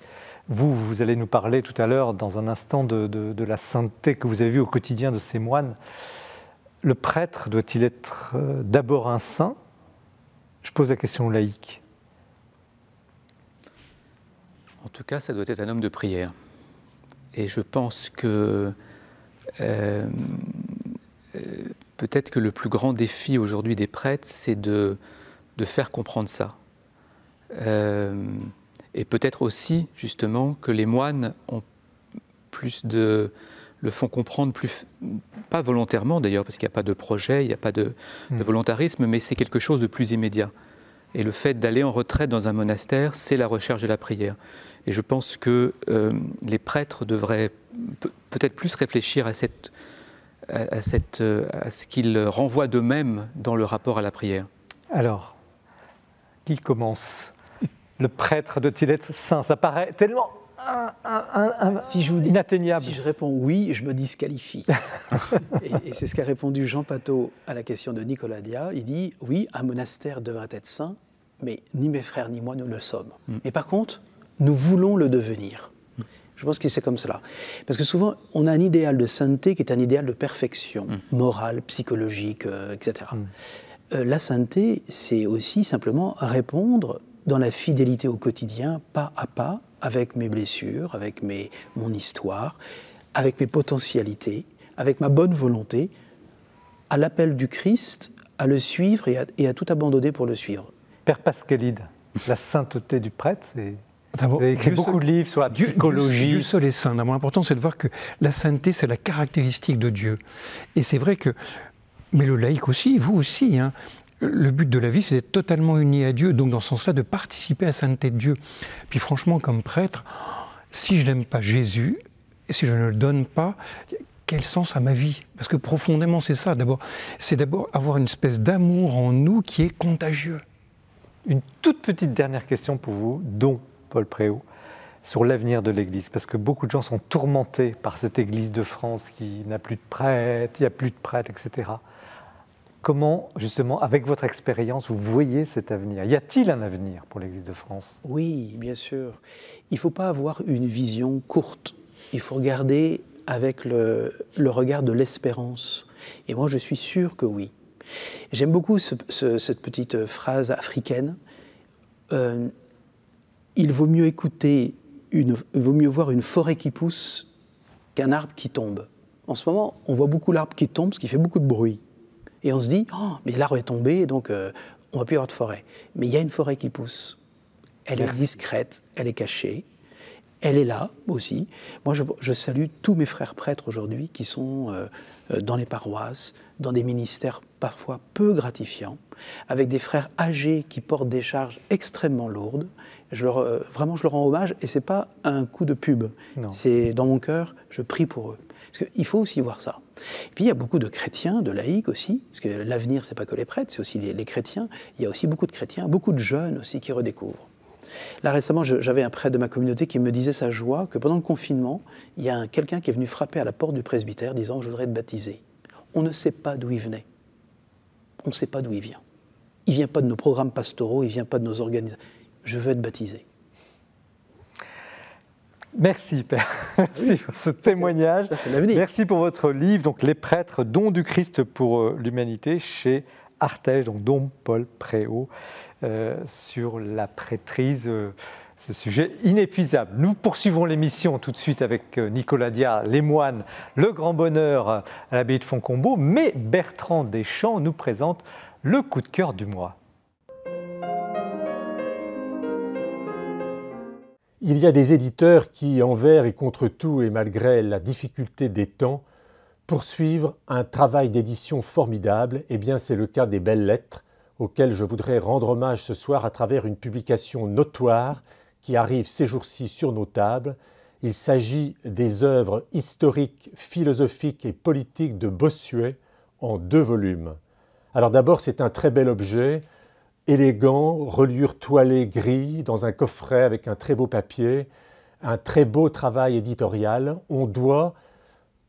Vous, vous allez nous parler tout à l'heure, dans un instant, de, la sainteté que vous avez vue au quotidien de ces moines. Le prêtre doit-il être euh, d'abord un saint Je pose la question laïque. En tout cas, ça doit être un homme de prière. Et je pense que euh, peut-être que le plus grand défi aujourd'hui des prêtres, c'est de, faire comprendre ça. Euh, et peut-être aussi, justement, que les moines ont plus de, le font comprendre plus, pas volontairement d'ailleurs, parce qu'il n'y a pas de projet, il n'y a pas de, hmm. de volontarisme, mais c'est quelque chose de plus immédiat. Et le fait d'aller en retraite dans un monastère, c'est la recherche de la prière. Et je pense que euh, les prêtres devraient peut-être plus réfléchir à, cette, euh, à, ce qu'ils renvoient d'eux-mêmes dans le rapport à la prière. Alors, qui commence Le prêtre doit-il être saint Ça paraît tellement si je vous dis, inatteignable. Si je réponds oui, je me disqualifie. et, c'est ce qu'a répondu Jean Pateau à la question de Nicolas Dia. Il dit oui, un monastère devrait être saint, mais ni mes frères ni moi nous le sommes. Mais mm. par contre, nous voulons le devenir. Je pense que c'est comme cela. Parce que souvent, on a un idéal de sainteté qui est un idéal de perfection, mm. morale, psychologique, euh, etc. Mm. Euh, la sainteté, c'est aussi simplement répondre dans la fidélité au quotidien, pas à pas, avec mes blessures, avec mes, mon histoire, avec mes potentialités, avec ma bonne volonté, à l'appel du Christ, à le suivre et à, tout abandonner pour le suivre. Père Pascalide, la sainteté du prêtre, c'est vous avez écrit beaucoup de livres sur la psychologie. Dieu, seul est saint. L'important, c'est de voir que la sainteté, c'est la caractéristique de Dieu. Et c'est vrai que, mais le laïc aussi, vous aussi, hein, le but de la vie, c'est d'être totalement uni à Dieu, donc dans ce sens-là, de participer à la sainteté de Dieu. Puis franchement, comme prêtre, si je n'aime pas Jésus, et si je ne le donne pas, quel sens à ma vie Parce que profondément, c'est ça. D'abord, c'est d'abord avoir une espèce d'amour en nous qui est contagieux. Une toute petite dernière question pour vous. Don, Paul Préau sur l'avenir de l'Église, parce que beaucoup de gens sont tourmentés par cette Église de France qui n'a plus de prêtres, il n'y a plus de prêtres, etc. Comment, justement, avec votre expérience, vous voyez cet avenir Y a-t-il un avenir pour l'Église de France Oui, bien sûr. Il ne faut pas avoir une vision courte. Il faut regarder avec le, regard de l'espérance. Et moi, je suis sûr que oui. J'aime beaucoup cette petite phrase africaine. Euh, il vaut mieux écouter, une, vaut mieux voir une forêt qui pousse qu'un arbre qui tombe. En ce moment, on voit beaucoup l'arbre qui tombe, ce qui fait beaucoup de bruit. Et on se dit, oh, mais l'arbre est tombé, donc on euh, on va plus avoir de forêt. Mais il y a une forêt qui pousse. Elle est discrète, elle est cachée, elle est là aussi. Moi, je, salue tous mes frères prêtres aujourd'hui qui sont euh, euh, dans les paroisses, dans des ministères parfois peu gratifiants, avec des frères âgés qui portent des charges extrêmement lourdes euh, vraiment, je leur rends hommage et ce n'est pas un coup de pub. C'est dans mon cœur, je prie pour eux. Parce qu'il faut aussi voir ça. Et puis il y a beaucoup de chrétiens, de laïcs aussi, parce que l'avenir, c'est pas que les prêtres, c'est aussi les, chrétiens. Il y a aussi beaucoup de chrétiens, beaucoup de jeunes aussi qui redécouvrent. Là récemment, j'avais un prêtre de ma communauté qui me disait sa joie que pendant le confinement, il y a quelqu'un qui est venu frapper à la porte du presbytère disant Je voudrais être baptisé. On ne sait pas d'où il venait. On ne sait pas d'où il vient. Il vient pas de nos programmes pastoraux, il vient pas de nos organisations je veux être baptisé. Merci, Père. Merci pour ce témoignage. Merci pour votre livre, donc Les prêtres, don du Christ pour euh, l'humanité, chez Artege, donc don Paul Préau, euh, sur la prêtrise. Euh, ce sujet inépuisable. Nous poursuivons l'émission tout de suite avec Nicolas Dia, les moines, le grand bonheur à l'abbaye de Foncombeau, mais Bertrand Deschamps nous présente le coup de cœur du mois. Il y a des éditeurs qui, envers et contre tout et malgré la difficulté des temps, poursuivent un travail d'édition formidable. Eh bien, c'est le cas des Belles Lettres, auxquelles je voudrais rendre hommage ce soir à travers une publication notoire qui arrive ces jours-ci sur nos tables. Il s'agit des œuvres historiques, philosophiques et politiques de Bossuet en deux volumes. Alors d'abord, c'est un très bel objet élégant, reliure toilée gris, dans un coffret avec un très beau papier, un très beau travail éditorial. On doit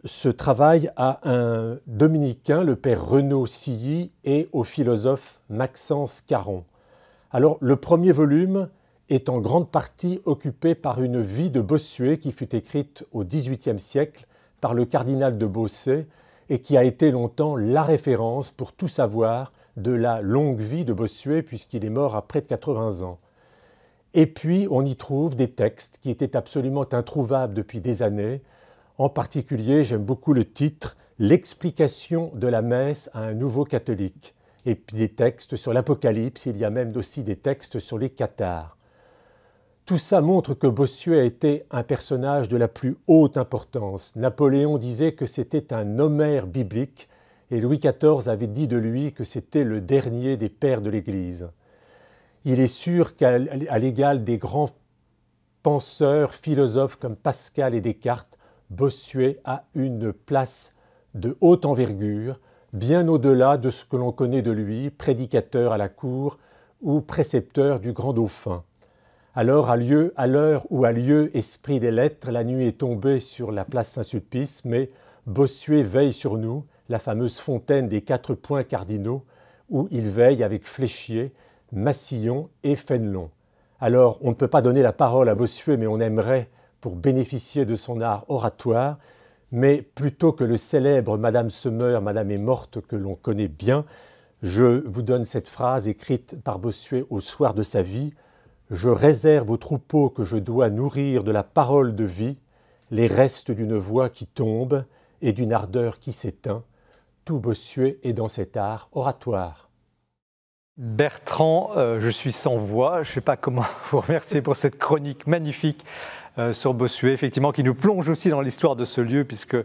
ce travail à un dominicain, le père Renaud Silly, et au philosophe Maxence Caron. Alors, le premier volume est en grande partie occupé par une vie de Bossuet qui fut écrite au XVIIIe siècle par le cardinal de Beausset et qui a été longtemps la référence pour tout savoir de la longue vie de Bossuet, puisqu'il est mort à près de 80 ans. Et puis, on y trouve des textes qui étaient absolument introuvables depuis des années. En particulier, j'aime beaucoup le titre L'explication de la messe à un nouveau catholique. Et puis des textes sur l'Apocalypse, il y a même aussi des textes sur les cathares. Tout ça montre que Bossuet a été un personnage de la plus haute importance. Napoléon disait que c'était un homère biblique, et Louis XIV avait dit de lui que c'était le dernier des pères de l'Église. Il est sûr qu'à l'égal des grands penseurs, philosophes comme Pascal et Descartes, Bossuet a une place de haute envergure, bien au-delà de ce que l'on connaît de lui, prédicateur à la cour ou précepteur du grand dauphin. Alors, à l'heure où a lieu Esprit des Lettres, la nuit est tombée sur la place Saint-Sulpice, mais Bossuet veille sur nous la fameuse fontaine des quatre points cardinaux, où il veille avec Fléchier, Massillon et Fénelon. Alors, on ne peut pas donner la parole à Bossuet, mais on aimerait, pour bénéficier de son art oratoire, mais plutôt que le célèbre Madame se Madame est morte que l'on connaît bien, je vous donne cette phrase écrite par Bossuet au soir de sa vie. Je réserve aux troupeaux que je dois nourrir de la parole de vie les restes d'une voix qui tombe et d'une ardeur qui s'éteint, tout Bossuet est dans cet art oratoire. Bertrand, euh, je suis sans voix. Je ne sais pas comment vous remercier pour cette chronique magnifique euh, sur Bossuet, effectivement, qui nous plonge aussi dans l'histoire de ce lieu, puisque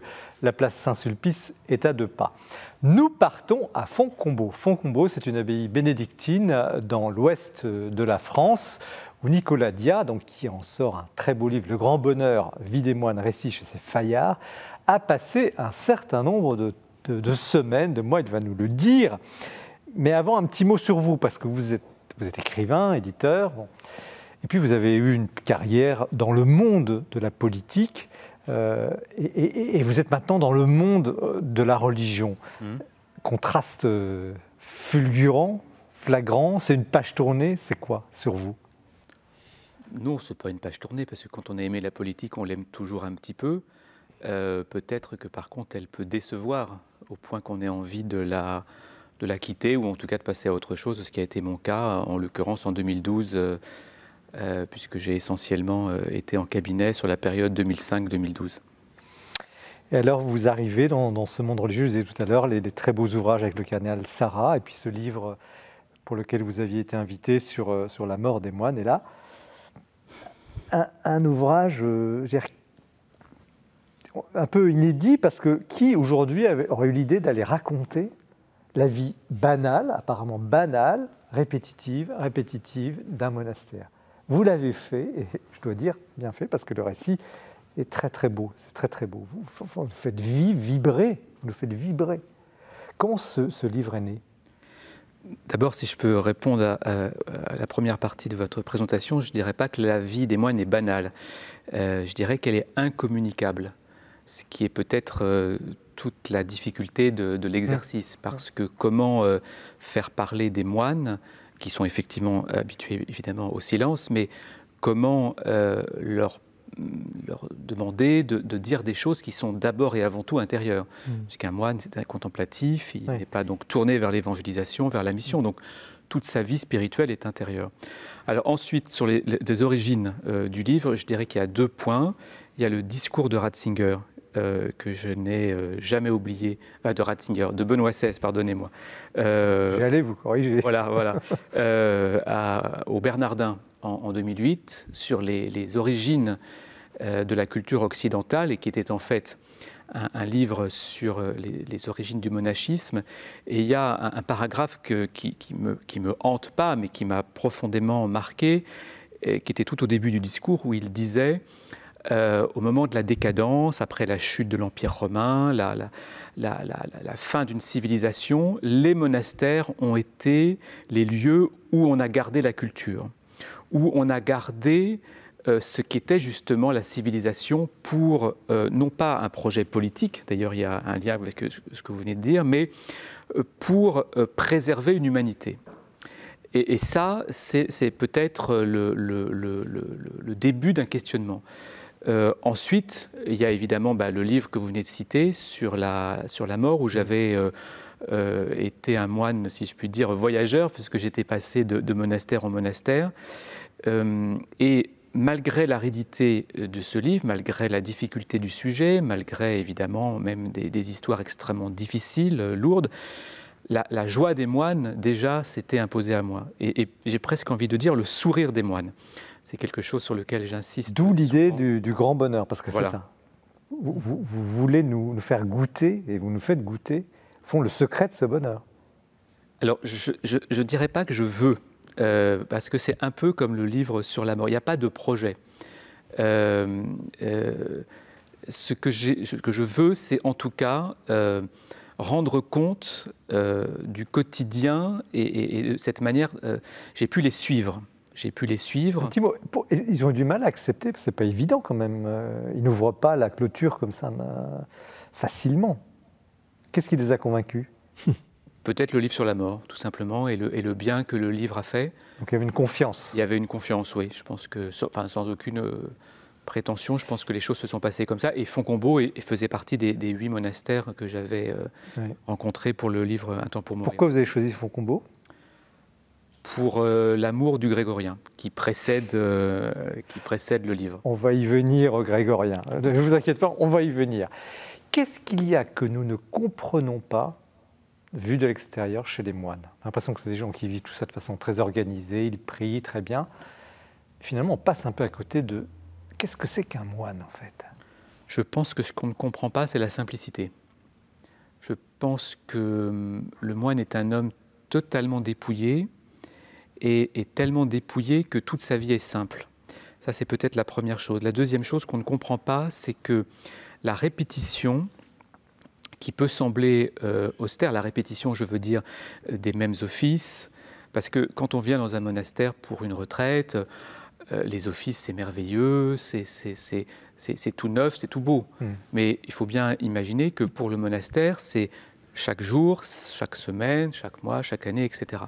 la place Saint-Sulpice est à deux pas. Nous partons à Foncombeau. Foncombeau, c'est une abbaye bénédictine euh, dans l'ouest de la France, où Nicolas Dia, donc, qui en sort un très beau livre, Le Grand Bonheur, Vie des moines, récits chez ses faillards, a passé un certain nombre de de, semaines, de mois, il va nous le dire. Mais avant, un petit mot sur vous, parce que vous êtes, écrivain, éditeur, et puis vous avez eu une carrière dans le monde de la politique, euh, et, vous êtes maintenant dans le monde euh, de la religion. Mmh. Contraste euh, fulgurant, flagrant, c'est une page tournée, c'est quoi sur vous Non, ce n'est pas une page tournée, parce que quand on a aimé la politique, on l'aime toujours un petit peu. Euh, peut-être que par contre elle peut décevoir au point qu'on ait envie de la, de la quitter ou en tout cas de passer à autre chose, ce qui a été mon cas en l'occurrence en 2012, euh, euh, puisque j'ai essentiellement été en cabinet sur la période 2005-2012. Et alors, vous arrivez dans, ce monde religieux, je disais tout à l'heure, les, très beaux ouvrages avec le canal Sarah, et puis ce livre pour lequel vous aviez été invité sur, sur la mort des moines. Et là, un, un ouvrage, je un peu inédit parce que qui aujourd'hui aurait eu l'idée d'aller raconter la vie banale, apparemment banale, répétitive, répétitive d'un monastère Vous l'avez fait, et je dois dire bien fait, parce que le récit est très très beau, c'est très très beau. Vous, nous faites vivre, vibrer, vous nous faites vibrer. Comment ce, livre est né D'abord, si je peux répondre à, la première partie de votre présentation, je ne dirais pas que la vie des moines est banale. Euh, je dirais qu'elle est incommunicable ce qui est peut-être euh, toute la difficulté de, mm. l'exercice, mm. parce que comment euh, faire parler des moines, qui sont effectivement habitués évidemment au silence, mais comment euh, leur, mm, leur demander de, dire des choses qui sont d'abord et avant tout intérieures. Puisqu'un moine, c'est un contemplatif, il n'est pas donc tourné vers l'évangélisation, vers la mission. Donc toute sa vie spirituelle est intérieure. Alors ensuite, sur les, les origines du livre, je dirais qu'il y a deux points. Il y a le discours de Ratzinger, euh, que je n'ai euh, jamais oublié, ah, de Ratzinger, de Benoît XVI, pardonnez-moi. Euh, J'allais vous corriger. Voilà, voilà. à, au Bernardin en, 2008, sur les, origines de la culture occidentale, et qui était en fait un, livre sur les, origines du monachisme. Et il y a un, paragraphe que, qui, qui, me, qui me hante pas, mais qui m'a profondément marqué, et qui était tout au début du discours, où il disait euh, au moment de la décadence, après la chute de l'Empire romain, la, fin d'une civilisation, les monastères ont été les lieux où on a gardé la culture, où on a gardé euh, ce qu'était justement la civilisation pour, euh, non pas un projet politique, d'ailleurs il y a un lien avec ce que vous venez de dire, mais pour préserver une humanité. Et, ça, c'est peut-être le, début d'un questionnement. Euh, ensuite, il y a évidemment bah, le livre que vous venez de citer sur la, sur la mort, où j'avais euh, euh, été un moine, si je puis dire, voyageur, puisque j'étais passé de, monastère en monastère. et malgré l'aridité de ce livre, malgré la difficulté du sujet, malgré évidemment même des, histoires extrêmement difficiles, lourdes, la, joie des moines, déjà, s'était imposée à moi. et j'ai presque envie de dire le sourire des moines c'est quelque chose sur lequel j'insiste. D'où l'idée du, grand bonheur, parce que c'est ça. Vous, voulez nous, faire goûter, et vous nous faites goûter, font le secret de ce bonheur. Alors, je ne dirais pas que je veux, euh, parce que c'est un peu comme le livre sur la mort. Il n'y a pas de projet. Euh, euh, ce, que je veux, c'est en tout cas rendre compte du quotidien et, de cette manière, j'ai pu les suivre j'ai pu les suivre. ils ont eu du mal à accepter, parce que c'est pas évident quand même. Euh, ils n'ouvrent pas la clôture comme ça facilement. Qu'est-ce qui les a convaincus Peut-être le livre sur la mort, tout simplement, et le, et le, bien que le livre a fait. Donc il y avait une confiance. Il y avait une confiance, oui. Je pense que, sans, enfin, sans aucune euh, prétention, je pense que les choses se sont passées comme ça. Et Foncombo faisait partie des, huit monastères que j'avais euh, rencontrés pour le livre Un temps pour mourir. Pourquoi vous avez choisi Foncombo pour euh, l'amour du grégorien qui précède, euh, qui précède le livre. On va y venir, grégorien. Ne vous inquiétez pas, on va y venir. Qu'est-ce qu'il y a que nous ne comprenons pas vu de l'extérieur chez les moines J'ai l'impression que c'est des gens qui vivent tout ça de façon très organisée, ils prient très bien. Finalement, on passe un peu à côté de qu'est-ce que c'est qu'un moine en fait Je pense que ce qu'on ne comprend pas, c'est la simplicité. Je pense que hum, le moine est un homme totalement dépouillé, et est tellement dépouillé que toute sa vie est simple. Ça, c'est peut-être la première chose. La deuxième chose qu'on ne comprend pas, c'est que la répétition, qui peut sembler euh, austère, la répétition, je veux dire, euh, des mêmes offices, parce que quand on vient dans un monastère pour une retraite, euh, les offices, c'est merveilleux, c'est tout neuf, c'est tout beau. Hmm. Mais il faut bien imaginer que pour le monastère, c'est chaque jour, chaque semaine, chaque mois, chaque année, etc.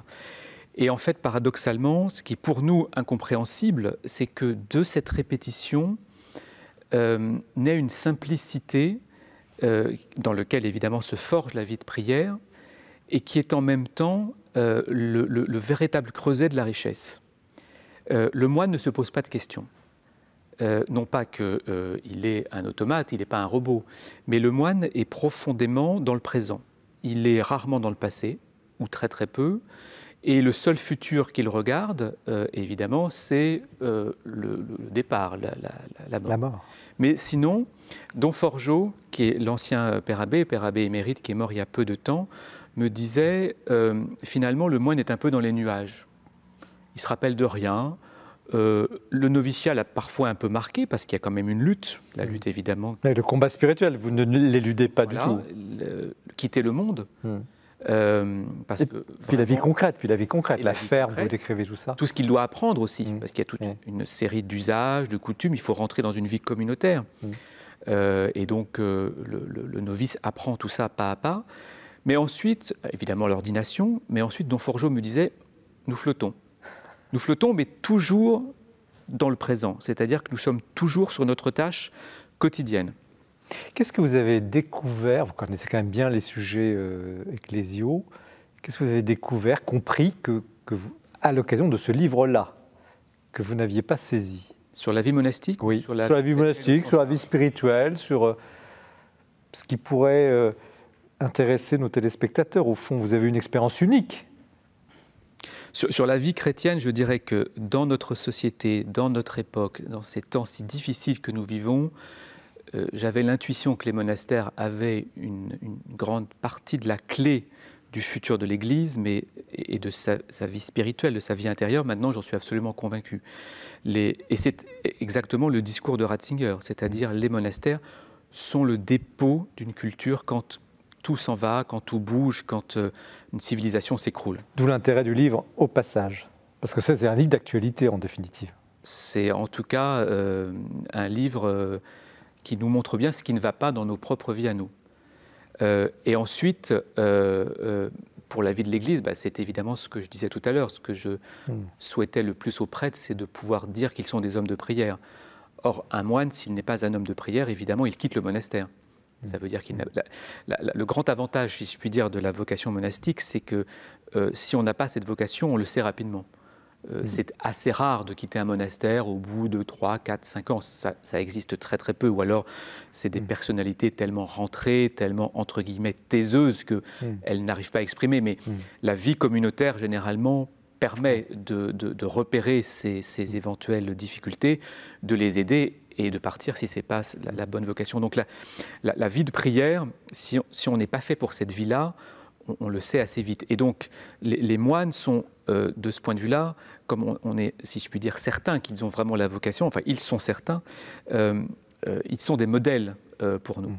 Et en fait, paradoxalement, ce qui est pour nous incompréhensible, c'est que de cette répétition euh, naît une simplicité euh, dans laquelle évidemment se forge la vie de prière et qui est en même temps euh, le, véritable creuset de la richesse. le moine ne se pose pas de questions. non pas qu'il est un automate, il n'est pas un robot, mais le moine est profondément dans le présent. Il est rarement dans le passé, ou très très peu. Et le seul futur qu'il regarde, euh, évidemment, c'est euh, le, départ, la, mort. Mais sinon, Don Forgeot, qui est l'ancien père abbé, père abbé émérite, qui est mort il y a peu de temps, me disait euh, finalement, le moine est un peu dans les nuages. Il se rappelle de rien. le noviciat l'a parfois un peu marqué parce qu'il y a quand même une lutte, la hmm. lutte évidemment. le combat spirituel, vous ne l'éludez pas du tout. quitter le monde. Hmm. Euh, puis la vie concrète, puis la vie concrète, la, ferme, vous décrivez tout ça. Tout ce qu'il doit apprendre aussi, mm. parce qu'il y a toute mm. une série d'usages, de coutumes, il faut rentrer dans une vie communautaire. Mm. Euh, et donc euh, le, le, novice apprend tout ça pas à pas. Mais ensuite, évidemment l'ordination, mais ensuite Don Forgeot me disait, nous flottons. Nous flottons, mais toujours dans le présent, c'est-à-dire que nous sommes toujours sur notre tâche quotidienne. Qu'est-ce que vous avez découvert Vous connaissez quand même bien les sujets euh, ecclésiaux. Qu'est-ce que vous avez découvert, compris que, à l'occasion de ce livre-là, que vous n'aviez pas saisi Sur la vie monastique Oui, sur la, vie monastique, sur la vie spirituelle, sur euh, ce qui pourrait euh, intéresser nos téléspectateurs. Au fond, vous avez une expérience unique sur, la vie chrétienne, je dirais que dans notre société, dans notre époque, dans ces temps si difficiles que nous vivons, euh, j'avais l'intuition que les monastères avaient une, grande partie de la clé du futur de l'Église mais, et de sa, vie spirituelle, de sa vie intérieure. Maintenant, j'en suis absolument convaincu. Les, et c'est exactement le discours de Ratzinger, c'est-à-dire les monastères sont le dépôt d'une culture quand tout s'en va, quand tout bouge, quand euh, une civilisation s'écroule. D'où l'intérêt du livre au passage, parce que ça c'est un livre d'actualité en définitive. C'est en tout cas euh, un livre qui nous montre bien ce qui ne va pas dans nos propres vies à nous. Euh, et ensuite, euh, euh, pour la vie de l'Église, bah, c'est évidemment ce que je disais tout à l'heure. Ce que je hmm. souhaitais le plus aux prêtres, c'est de pouvoir dire qu'ils sont des hommes de prière. Or, un moine, s'il n'est pas un homme de prière, évidemment, il quitte le monastère. Hmm. Ça veut dire qu'il hmm. le grand avantage, si je puis dire, de la vocation monastique, c'est que si on n'a pas cette vocation, on le sait rapidement. Euh, mm. C'est assez rare de quitter un monastère au bout de 3, 4, 5 ans. Ça, existe très très peu. Ou alors, c'est des mm. personnalités tellement rentrées, tellement entre guillemets taiseuses qu'elles mm. n'arrivent pas à exprimer. Mais la vie communautaire, généralement, permet de, repérer ces, éventuelles difficultés, de les aider et de partir si ce n'est pas la, bonne vocation. Donc la, vie de prière, si on n'est pas fait pour cette vie-là, on, le sait assez vite. Et donc, les, moines sont, euh, de ce point de vue-là, comme on, est, si je puis dire, certains qu'ils ont vraiment la vocation, enfin, ils sont certains, euh, euh, ils sont des modèles pour nous.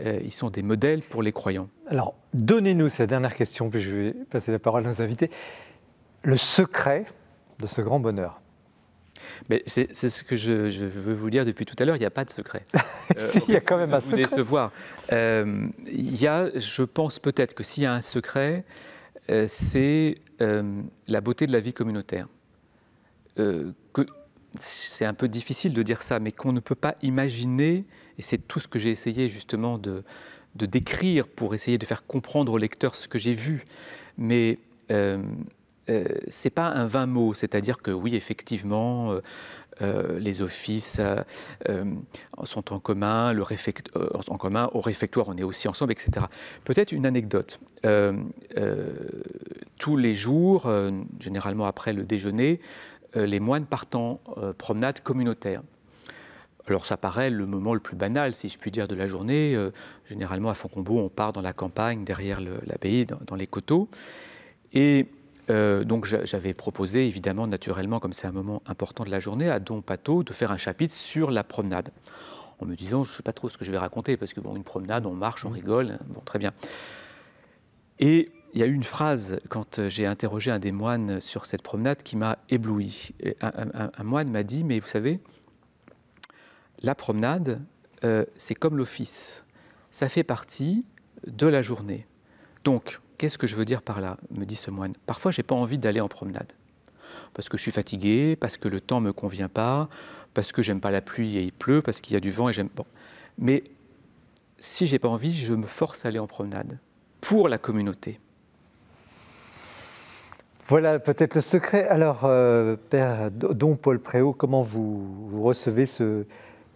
Hmm. ils sont des modèles pour les croyants. Alors, donnez-nous cette dernière question, puis je vais passer la parole à nos invités. Le secret de ce grand bonheur c'est ce que je, veux vous dire depuis tout à l'heure, il n'y a pas de secret. si, euh, il y a quand même un secret. Euh, il y a, je pense peut-être que s'il y a un secret, euh, c'est la beauté de la vie communautaire. c'est un peu difficile de dire ça, mais qu'on ne peut pas imaginer, et c'est tout ce que j'ai essayé justement de, de décrire pour essayer de faire comprendre au lecteur ce que j'ai vu. Mais euh, c'est pas un vain mot, c'est-à-dire que oui, effectivement, euh, euh, les offices sont en commun, au réfectoire on est aussi ensemble, etc. Peut-être une anecdote. tous les jours, généralement après le déjeuner, les moines partent en promenade communautaire. Alors ça paraît le moment le plus banal, si je puis dire, de la journée. généralement à Foncombeau, on part dans la campagne, derrière l'abbaye, dans, les coteaux. Et euh, donc j'avais proposé, évidemment, naturellement, comme c'est un moment important de la journée, à Don Pato de faire un chapitre sur la promenade. En me disant, je ne sais pas trop ce que je vais raconter, parce que bon, une promenade, on marche, on mmh. rigole, bon, très bien. Et il y a eu une phrase quand euh, j'ai interrogé un des moines sur cette promenade qui m'a ébloui. Un, moine m'a dit, mais vous savez, la promenade, euh, c'est comme l'office. Ça fait partie de la journée. Donc, Qu'est-ce que je veux dire par là me dit ce moine. Parfois, j'ai pas envie d'aller en promenade parce que je suis fatigué, parce que le temps me convient pas, parce que j'aime pas la pluie et il pleut, parce qu'il y a du vent et j'aime bon. Mais si j'ai pas envie, je me force à aller en promenade pour la communauté. Voilà peut-être le secret. Alors, euh, Père Don Paul Préau, comment vous recevez ce,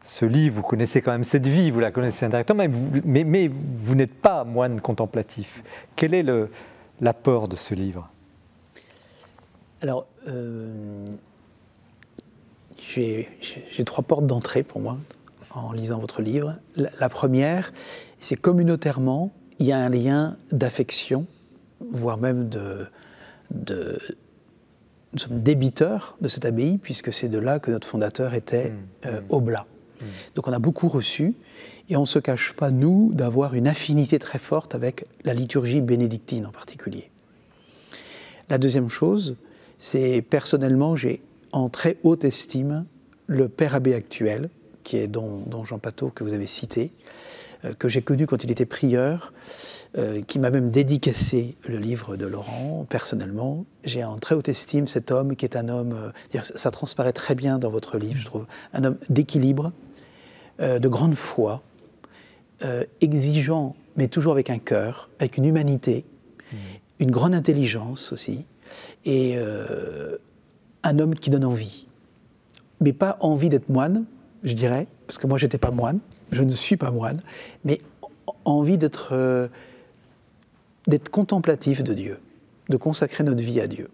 ce livre, vous connaissez quand même cette vie, vous la connaissez indirectement, mais vous, mais, n'êtes pas moine contemplatif. Quel est l'apport de ce livre Alors, euh, j'ai trois portes d'entrée pour moi en lisant votre livre. La, première, c'est communautairement, il y a un lien d'affection, voire même de, de nous sommes débiteurs de cette abbaye, puisque c'est de là que notre fondateur était hmm. euh, oblat. Donc on a beaucoup reçu et on ne se cache pas, nous, d'avoir une affinité très forte avec la liturgie bénédictine en particulier. La deuxième chose, c'est personnellement, j'ai en très haute estime le père abbé actuel, qui est dont Jean Pateau que vous avez cité, euh, que j'ai connu quand il était prieur, euh, qui m'a même dédicacé le livre de Laurent, personnellement. J'ai en très haute estime cet homme qui est un homme, euh, ça transparaît très bien dans votre livre, je trouve, un homme d'équilibre, euh, de grande foi, euh, exigeant, mais toujours avec un cœur, avec une humanité, mm. une grande intelligence aussi, et euh, un homme qui donne envie. Mais pas envie d'être moine, je dirais, parce que moi n'étais pas moine, je ne suis pas moine, mais envie d'être d'être contemplatif de Dieu, de consacrer notre vie à Dieu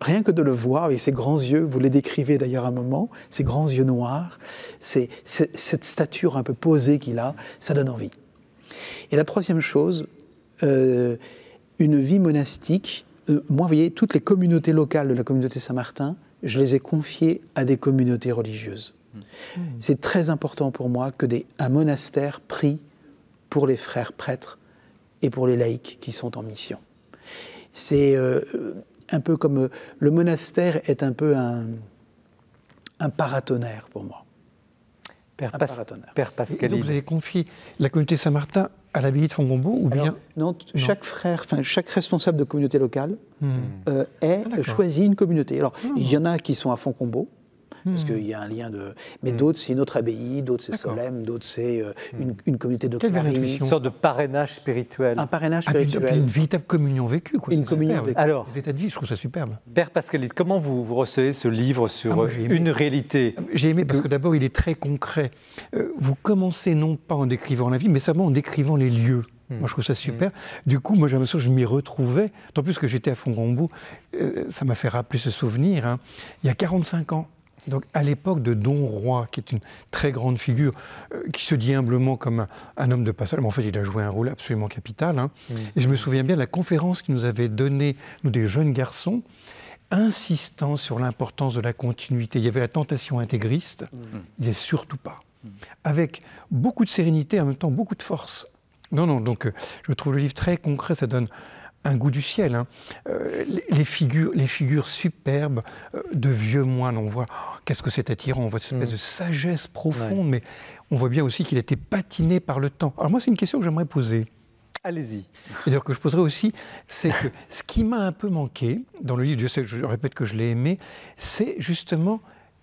rien que de le voir et ses grands yeux, vous les décrivez d'ailleurs un moment, ses grands yeux noirs, c'est cette stature un peu posée qu'il a, ça donne envie. Et la troisième chose, euh, une vie monastique, euh, moi vous voyez, toutes les communautés locales de la communauté Saint-Martin, je les ai confiées à des communautés religieuses. Hmm. C'est très important pour moi que des, un monastère prie pour les frères prêtres et pour les laïcs qui sont en mission. C'est euh, un peu comme euh, le monastère est un peu un, paratonnerre pour moi. Père, un paratonnerre. Père Pascal. vous avez confié la communauté Saint-Martin à l'abbaye de Fongombo ou bien non, chaque frère, chaque responsable de communauté locale hmm. euh, ah, choisit une communauté. Alors, ah. il y en a qui sont à Fongombo, parce hmm. qu'il y a un lien de. Mais hmm. d'autres, c'est une autre abbaye, d'autres, c'est Solème, d'autres, c'est euh, hmm. une, communauté de Une sorte de parrainage spirituel. Un parrainage ah, spirituel. puis une véritable communion vécue, quoi. Une communion vécue. Alors, les états de je trouve ça superbe. Père Pascal, comment vous, vous recevez ce livre sur ah, une réalité J'ai aimé parce que d'abord, il est très concret. Euh, vous commencez non pas en décrivant la vie, mais seulement en décrivant les lieux. Moi, je trouve ça super. Du coup, moi, j'ai l'impression que je m'y retrouvais. Tant plus que j'étais à fond euh, ça m'a fait rappeler ce souvenir. Hein. Il y a 45 ans, donc à l'époque de Don Roy, qui est une très grande figure, euh, qui se dit humblement comme un, homme de passage, mais en fait il a joué un rôle absolument capital. Hein. Et je me souviens bien de la conférence qu'il nous avait donnée, nous des jeunes garçons, insistant sur l'importance de la continuité. Il y avait la tentation intégriste, il n'y surtout pas. Avec beaucoup de sérénité, en même temps beaucoup de force. Non, non, donc euh, je trouve le livre très concret, ça donne un goût du ciel. Hein. Euh, les, figures, les figures superbes euh, de vieux moines, on voit oh, qu'est-ce que c'est attirant, on voit cette espèce mm. de sagesse profonde, mais on voit bien aussi qu'il était patiné par le temps. Alors moi, c'est une question que j'aimerais poser. Allez-y. C'est-à-dire que je poserai aussi, c'est que ce qui m'a un peu manqué dans le livre, Dieu je répète que je l'ai aimé, c'est justement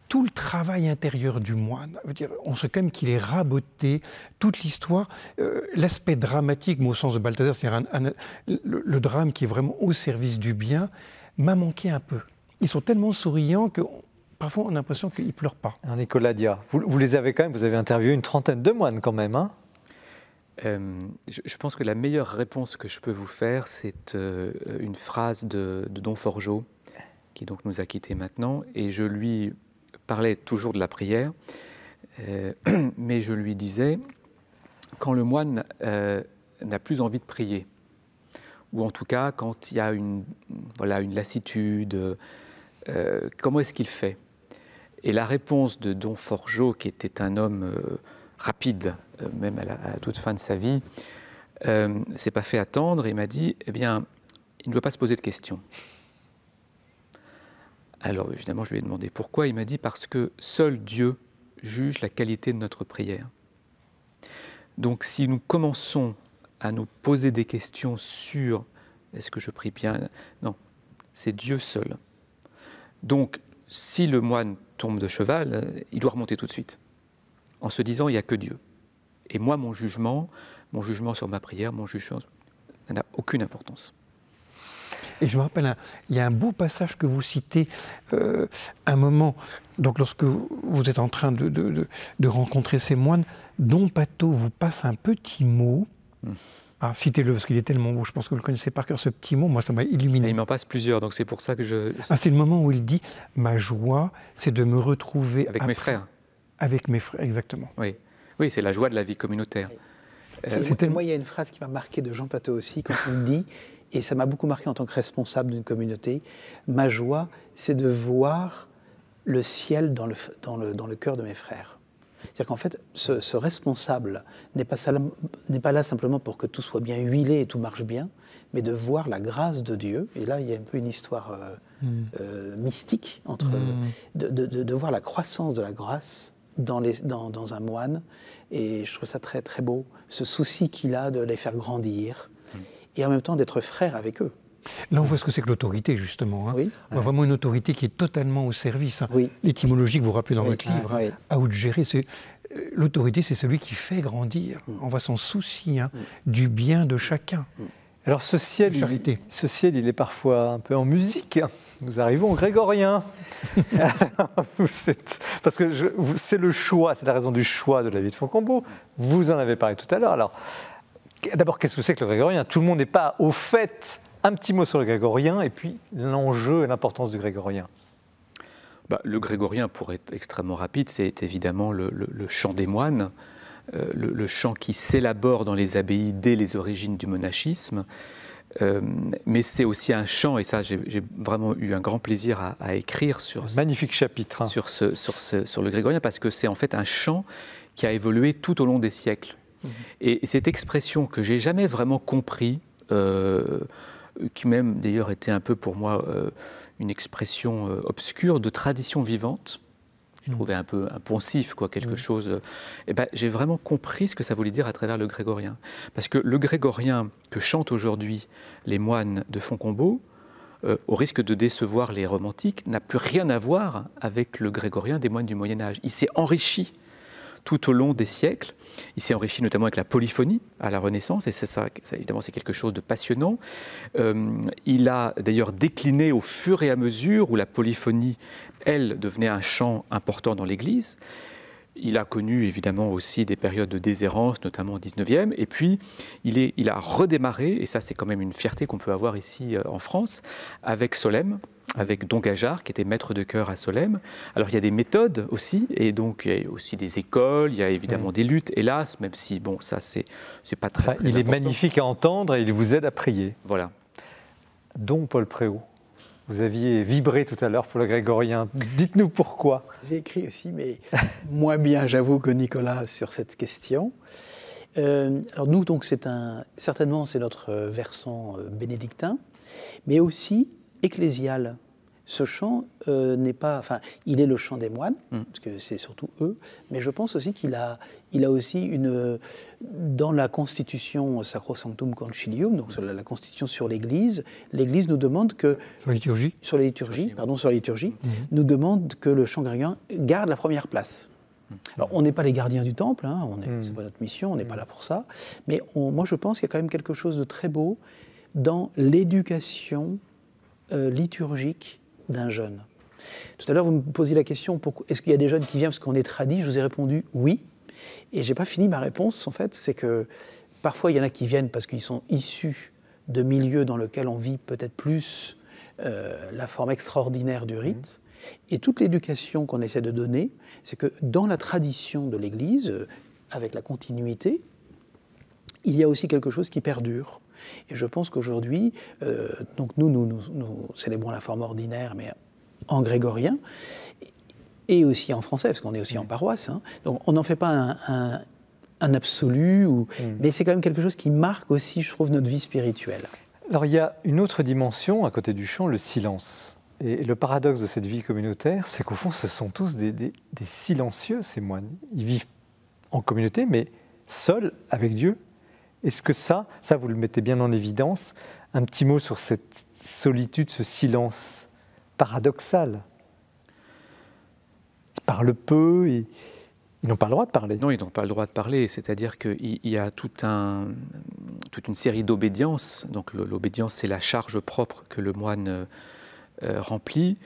tout le travail intérieur du moine. Dire, on sait quand même qu'il est raboté, toute l'histoire, euh, l'aspect dramatique, mais au sens de Balthazar, c'est-à-dire le, drame qui est vraiment au service du bien, m'a manqué un peu. Ils sont tellement souriants que parfois on a l'impression qu'ils pleurent pas. Hein, Nicolas vous, les avez quand même, vous avez interviewé une trentaine de moines quand même. Hein euh, je, pense que la meilleure réponse que je peux vous faire, c'est euh, une phrase de, de Don Forgeot, qui donc nous a quittés maintenant, et je lui parlait toujours de la prière, euh, mais je lui disais, quand le moine euh, n'a plus envie de prier, ou en tout cas quand il y a une, voilà, une lassitude, euh, comment est-ce qu'il fait Et la réponse de Don Forgeot, qui était un homme rapide, même à la, toute fin de sa vie, s'est pas fait attendre et m'a dit, eh bien, il ne doit pas se poser de questions. Alors évidemment, je lui ai demandé pourquoi. Il m'a dit parce que seul Dieu juge la qualité de notre prière. Donc si nous commençons à nous poser des questions sur est-ce que je prie bien Non, c'est Dieu seul. Donc si le moine tombe de cheval, il doit remonter tout de suite, en se disant il n'y a que Dieu. Et moi, mon jugement, mon jugement sur ma prière, mon jugement n'a aucune importance. Et je me rappelle, il y a un beau passage que vous citez, euh, un moment, donc lorsque vous êtes en train de, rencontrer ces moines, Don Pato vous passe un petit mot. Hmm. Ah, citez-le, parce qu'il est tellement beau, je pense que vous le connaissez par cœur, ce petit mot, moi ça m'a illuminé. il m'en passe plusieurs, donc c'est pour ça que je... Ah, c'est le moment où il dit « Ma joie, c'est de me retrouver... » Avec mes frères. Avec mes frères, exactement. Oui, oui c'est la joie de la vie communautaire. C'est euh, moi, il y a une phrase qui m'a marqué de Jean Pateau aussi, quand il dit et ça m'a beaucoup marqué en tant que responsable d'une communauté, ma joie, c'est de voir le ciel dans le, dans cœur de mes frères. C'est-à-dire qu'en fait, ce, responsable n'est pas, là simplement pour que tout soit bien huilé et tout marche bien, mais de voir la grâce de Dieu. Et là, il y a un peu une histoire euh, mm. euh, mystique entre mm. de, voir la croissance de la grâce dans, dans, un moine. Et je trouve ça très très beau, ce souci qu'il a de les faire grandir, et en même temps d'être frère avec eux. Là, on voit ce que c'est que l'autorité, justement. Hein. Oui. vraiment une autorité qui est totalement au service. Hein. L'étymologie que vous rappelez dans votre ah, livre, hein, ah, gérer c'est euh, l'autorité, c'est celui qui fait grandir. Mm. On voit son souci mm. du bien de chacun. Mm. Alors ce ciel, il, ce ciel, il est parfois un peu en musique. Nous arrivons au grégorien. parce que c'est le choix, c'est la raison du choix de la vie de Foucambeau. Vous en avez parlé tout à l'heure. Alors D'abord, qu'est-ce que c'est que le grégorien Tout le monde n'est pas au fait. Un petit mot sur le grégorien et puis l'enjeu et l'importance du grégorien. Bah, le grégorien, pour être extrêmement rapide, c'est évidemment le, chant des moines, euh, le, chant qui s'élabore dans les abbayes dès les origines du monachisme. Euh, mais c'est aussi un chant, et ça j'ai vraiment eu un grand plaisir à, écrire sur ce, magnifique chapitre hein. sur le grégorien, parce que c'est en fait un chant qui a évolué tout au long des siècles. Et, cette expression que j'ai jamais vraiment compris, euh, qui même d'ailleurs était un peu pour moi euh, une expression euh, obscure de tradition vivante, je mm. trouvais un peu un quoi, quelque chose. Eh ben, j'ai vraiment compris ce que ça voulait dire à travers le grégorien. Parce que le grégorien que chantent aujourd'hui les moines de Foncombeau, au risque de décevoir les romantiques, n'a plus rien à voir avec le grégorien des moines du Moyen Âge. Il s'est enrichi tout au long des siècles. Il s'est enrichi notamment avec la polyphonie à la Renaissance, et c'est ça, évidemment, c'est quelque chose de passionnant. Euh, il a d'ailleurs décliné au fur et à mesure où la polyphonie, elle, devenait un champ important dans l'Église. Il a connu évidemment aussi des périodes de déshérence, notamment au 19e, et puis il, il a redémarré, et ça c'est quand même une fierté qu'on peut avoir ici euh, en France, avec Solème, avec Don Gajard, qui était maître de chœur à Solem. Alors il y a des méthodes aussi, et donc il y a aussi des écoles, il y a évidemment mm. des luttes, hélas, même si, bon, ça, c'est pas très. il est magnifique à entendre et il vous aide à prier. Voilà. Don Paul Préau. Vous aviez vibré tout à l'heure pour le grégorien. Dites-nous pourquoi. J'ai écrit aussi, mais moins bien, j'avoue, que Nicolas sur cette question. Euh, alors nous, donc, c'est un, certainement, c'est notre versant euh, bénédictin, mais aussi ecclésial ce chant euh, n'est pas. Enfin, il est le chant des moines, mm. parce que c'est surtout eux, mais je pense aussi qu'il a, il a aussi une. Dans la constitution Sacrosanctum Concilium, donc la, constitution sur l'Église, l'Église nous demande que. Sur la liturgie Sur la liturgie, pardon, sur la liturgie, mm. nous demande que le chant grégorien garde la première place. Mm. Alors, on n'est pas les gardiens du temple, hein, n'est pas notre mission, on n'est pas là pour ça, mais moi je pense qu'il y a quand même quelque chose de très beau dans l'éducation euh, liturgique d'un jeune. Tout à l'heure, vous me posiez la question est-ce qu'il y a des jeunes qui viennent parce qu'on est tradit Je vous ai répondu oui. Et je n'ai pas fini ma réponse, en fait. C'est que parfois, il y en a qui viennent parce qu'ils sont issus de milieux dans lesquels on vit peut-être plus euh, la forme extraordinaire du rite. Mmh. Et toute l'éducation qu'on essaie de donner, c'est que dans la tradition de l'Église, euh, avec la continuité, il y a aussi quelque chose qui perdure. Et je pense qu'aujourd'hui, euh, donc nous, nous, nous, célébrons la forme ordinaire, mais en grégorien, et aussi en français, parce qu'on est aussi en mm. paroisse. Hein. Donc on n'en fait pas un, un, absolu, mm. mais c'est quand même quelque chose qui marque aussi, je trouve, notre vie spirituelle. Alors il y a une autre dimension à côté du chant, le silence. Et le paradoxe de cette vie communautaire, c'est qu'au fond, ce sont tous des silencieux, ces moines. Ils vivent en communauté, mais seuls avec Dieu. Est-ce que ça, ça vous le mettez bien en évidence Un petit mot sur cette solitude, ce silence paradoxal. Ils parlent peu, ils, n'ont pas le droit de parler. Non, ils n'ont pas le droit de parler. C'est-à-dire qu'il y a toute une série d'obédiences. Donc l'obédience, c'est la charge propre que le moine euh, remplit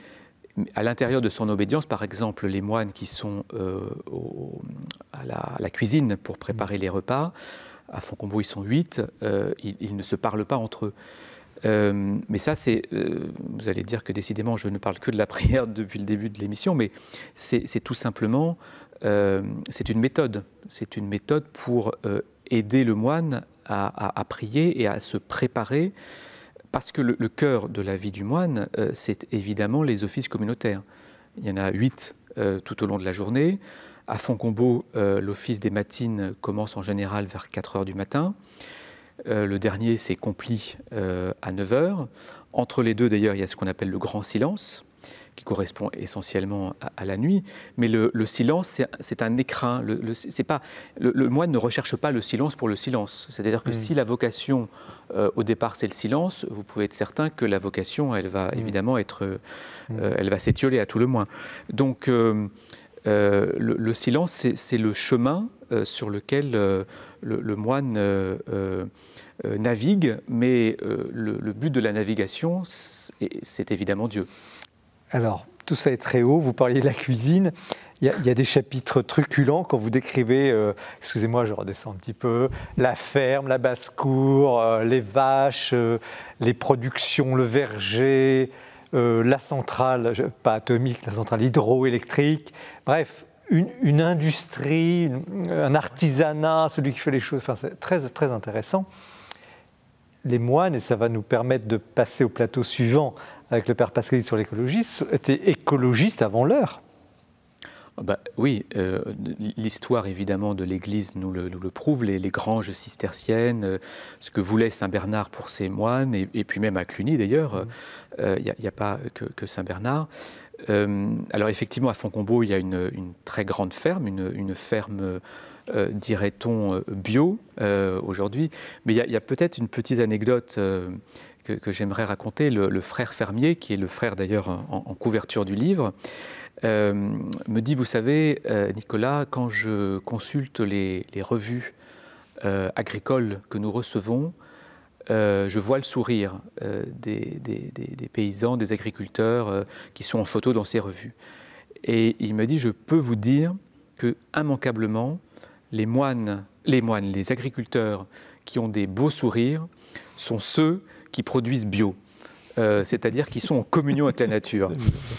à l'intérieur de son obédience, par exemple, les moines qui sont euh, à, la, cuisine pour préparer mmh. les repas, à Foncombo, ils sont huit, euh, ils, ne se parlent pas entre eux. Euh, mais ça, c'est. Euh, vous allez dire que décidément, je ne parle que de la prière depuis le début de l'émission, mais c'est tout simplement. c'est une méthode. C'est une méthode pour aider le moine à, prier et à se préparer. Parce que le, le cœur de la vie du moine, c'est évidemment les offices communautaires. Il y en a huit tout au long de la journée. À Foncombeau, l'office des matines commence en général vers 4 heures du matin. Euh, le dernier, s'est Compli euh, à 9 h Entre les deux, d'ailleurs, il y a ce qu'on appelle le grand silence, qui correspond essentiellement à, la nuit. Mais le, silence, c'est un écrin. Le, c'est pas, le, moine ne recherche pas le silence pour le silence. C'est-à-dire que hmm. si la vocation, euh, au départ, c'est le silence, vous pouvez être certain que la vocation, elle va hmm. évidemment être. Hmm. elle va s'étioler à tout le moins. Donc euh, le, silence, c'est le chemin euh, sur lequel euh, le, moine navigue, mais le, but de la navigation, c'est évidemment Dieu. Alors, tout ça est très haut, vous parliez de la cuisine. il y a des chapitres truculents quand vous décrivez, excusez-moi, je redescends un petit peu, la ferme, la basse-cour, les vaches, les productions, le verger, euh, la centrale, pas atomique, la centrale hydroélectrique, bref, une, industrie, un artisanat, celui qui fait les choses, c'est très, très intéressant. Les moines, et ça va nous permettre de passer au plateau suivant avec le père Pascal sur l'écologiste, étaient écologistes avant l'heure. Bah, oui, euh, l'histoire évidemment de l'Église nous le, prouve, les, granges cisterciennes, euh, ce que voulait Saint Bernard pour ses moines, et, puis même à Cluny d'ailleurs, mhm. euh, il n'y a, pas que, Saint Bernard. alors effectivement, à Foncombeau, il y a une, très grande ferme, une, ferme... dirait-on, bio aujourd'hui. Mais il y a, peut-être une petite anecdote que, j'aimerais raconter. Le, frère fermier, qui est le frère d'ailleurs en, en, couverture du livre, euh, me dit, vous savez, euh, Nicolas, quand je consulte les, revues euh, agricoles que nous recevons, je vois le sourire des, paysans, des agriculteurs qui sont en photo dans ces revues. Et il me dit, je peux vous dire que immanquablement, les moines, les moines, les agriculteurs qui ont des beaux sourires sont ceux qui produisent bio. Euh, c'est-à-dire qu'ils sont en communion avec la nature.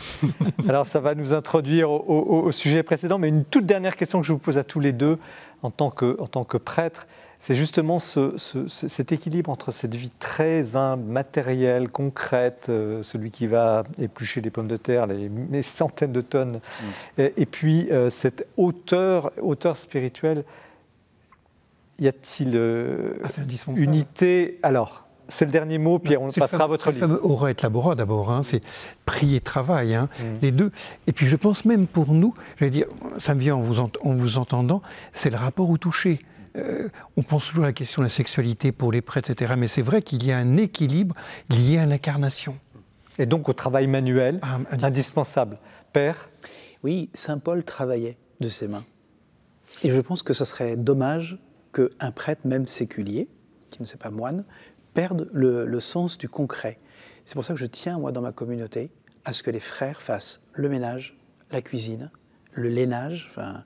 Alors ça va nous introduire au, sujet précédent, mais une toute dernière question que je vous pose à tous les deux en tant que, en tant que prêtre, c'est justement cet équilibre entre cette vie très humble, matérielle, concrète, euh, celui qui va éplucher les pommes de terre, les, centaines de tonnes, mm. et, puis euh, cette hauteur, hauteur spirituelle. Y a-t-il ah, unité Alors, c'est le dernier mot, Pierre, on passera à votre livre. Le aura et labora d'abord, hein, c'est prier et travail, hein, mm. les deux. Et puis je pense même pour nous, je vais dire, ça me vient en vous, entendant, c'est le rapport au toucher. Euh, on pense toujours à la question de la sexualité pour les prêtres, etc. Mais c'est vrai qu'il y a un équilibre lié à l'incarnation. Et donc au travail manuel, ah, indispensable. Père Oui, Saint Paul travaillait de ses mains. Et je pense que ce serait dommage qu'un prêtre, même séculier, qui ne sait pas moine, perdent le, sens du concret. C'est pour ça que je tiens, moi, dans ma communauté, à ce que les frères fassent le ménage, la cuisine, le lainage, enfin,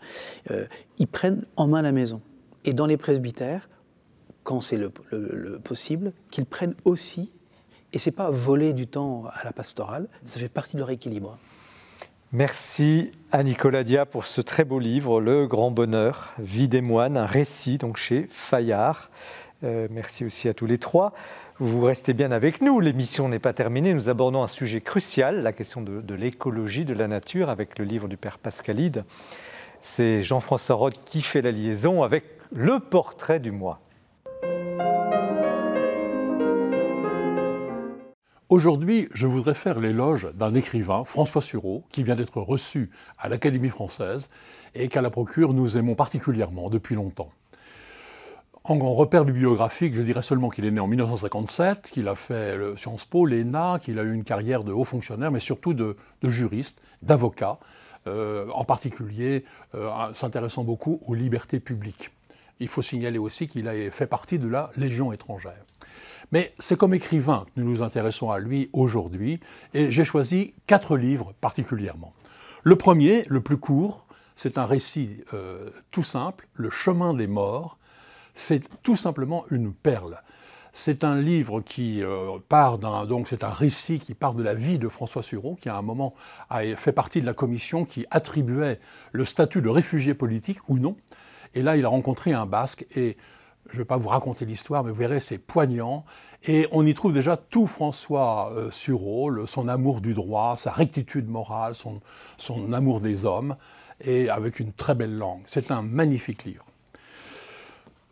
euh, ils prennent en main la maison. Et dans les presbytères, quand c'est le, possible, qu'ils prennent aussi, et c'est pas voler du temps à la pastorale, ça fait partie de leur équilibre. Merci à Nicolas Dia pour ce très beau livre, Le Grand Bonheur, Vie des moines, un récit donc chez Fayard. Euh, merci aussi à tous les trois. Vous restez bien avec nous. L'émission n'est pas terminée. Nous abordons un sujet crucial, la question de, de l'écologie, de la nature, avec le livre du père Pascalide. C'est Jean-François Roth qui fait la liaison avec le portrait du mois. Aujourd'hui, je voudrais faire l'éloge d'un écrivain, François Sureau, qui vient d'être reçu à l'Académie française et qu'à la procure nous aimons particulièrement depuis longtemps. En repère bibliographique, je dirais seulement qu'il est né en 1957, qu'il a fait le Sciences Po, l'ENA, qu'il a eu une carrière de haut fonctionnaire, mais surtout de, juriste, d'avocat, euh, en particulier euh, s'intéressant beaucoup aux libertés publiques. Il faut signaler aussi qu'il a fait partie de la Légion étrangère. Mais c'est comme écrivain que nous nous intéressons à lui aujourd'hui, et j'ai choisi quatre livres particulièrement. Le premier, le plus court, c'est un récit euh, tout simple, Le chemin des morts, c'est tout simplement une perle. C'est un livre qui euh, part donc c'est un récit qui part de la vie de François Sureau, qui à un moment a fait partie de la commission qui attribuait le statut de réfugié politique ou non. Et là, il a rencontré un Basque et je ne vais pas vous raconter l'histoire, mais vous verrez, c'est poignant. Et on y trouve déjà tout François euh, son amour du droit, sa rectitude morale, son amour des hommes, et avec une très belle langue. C'est un magnifique livre.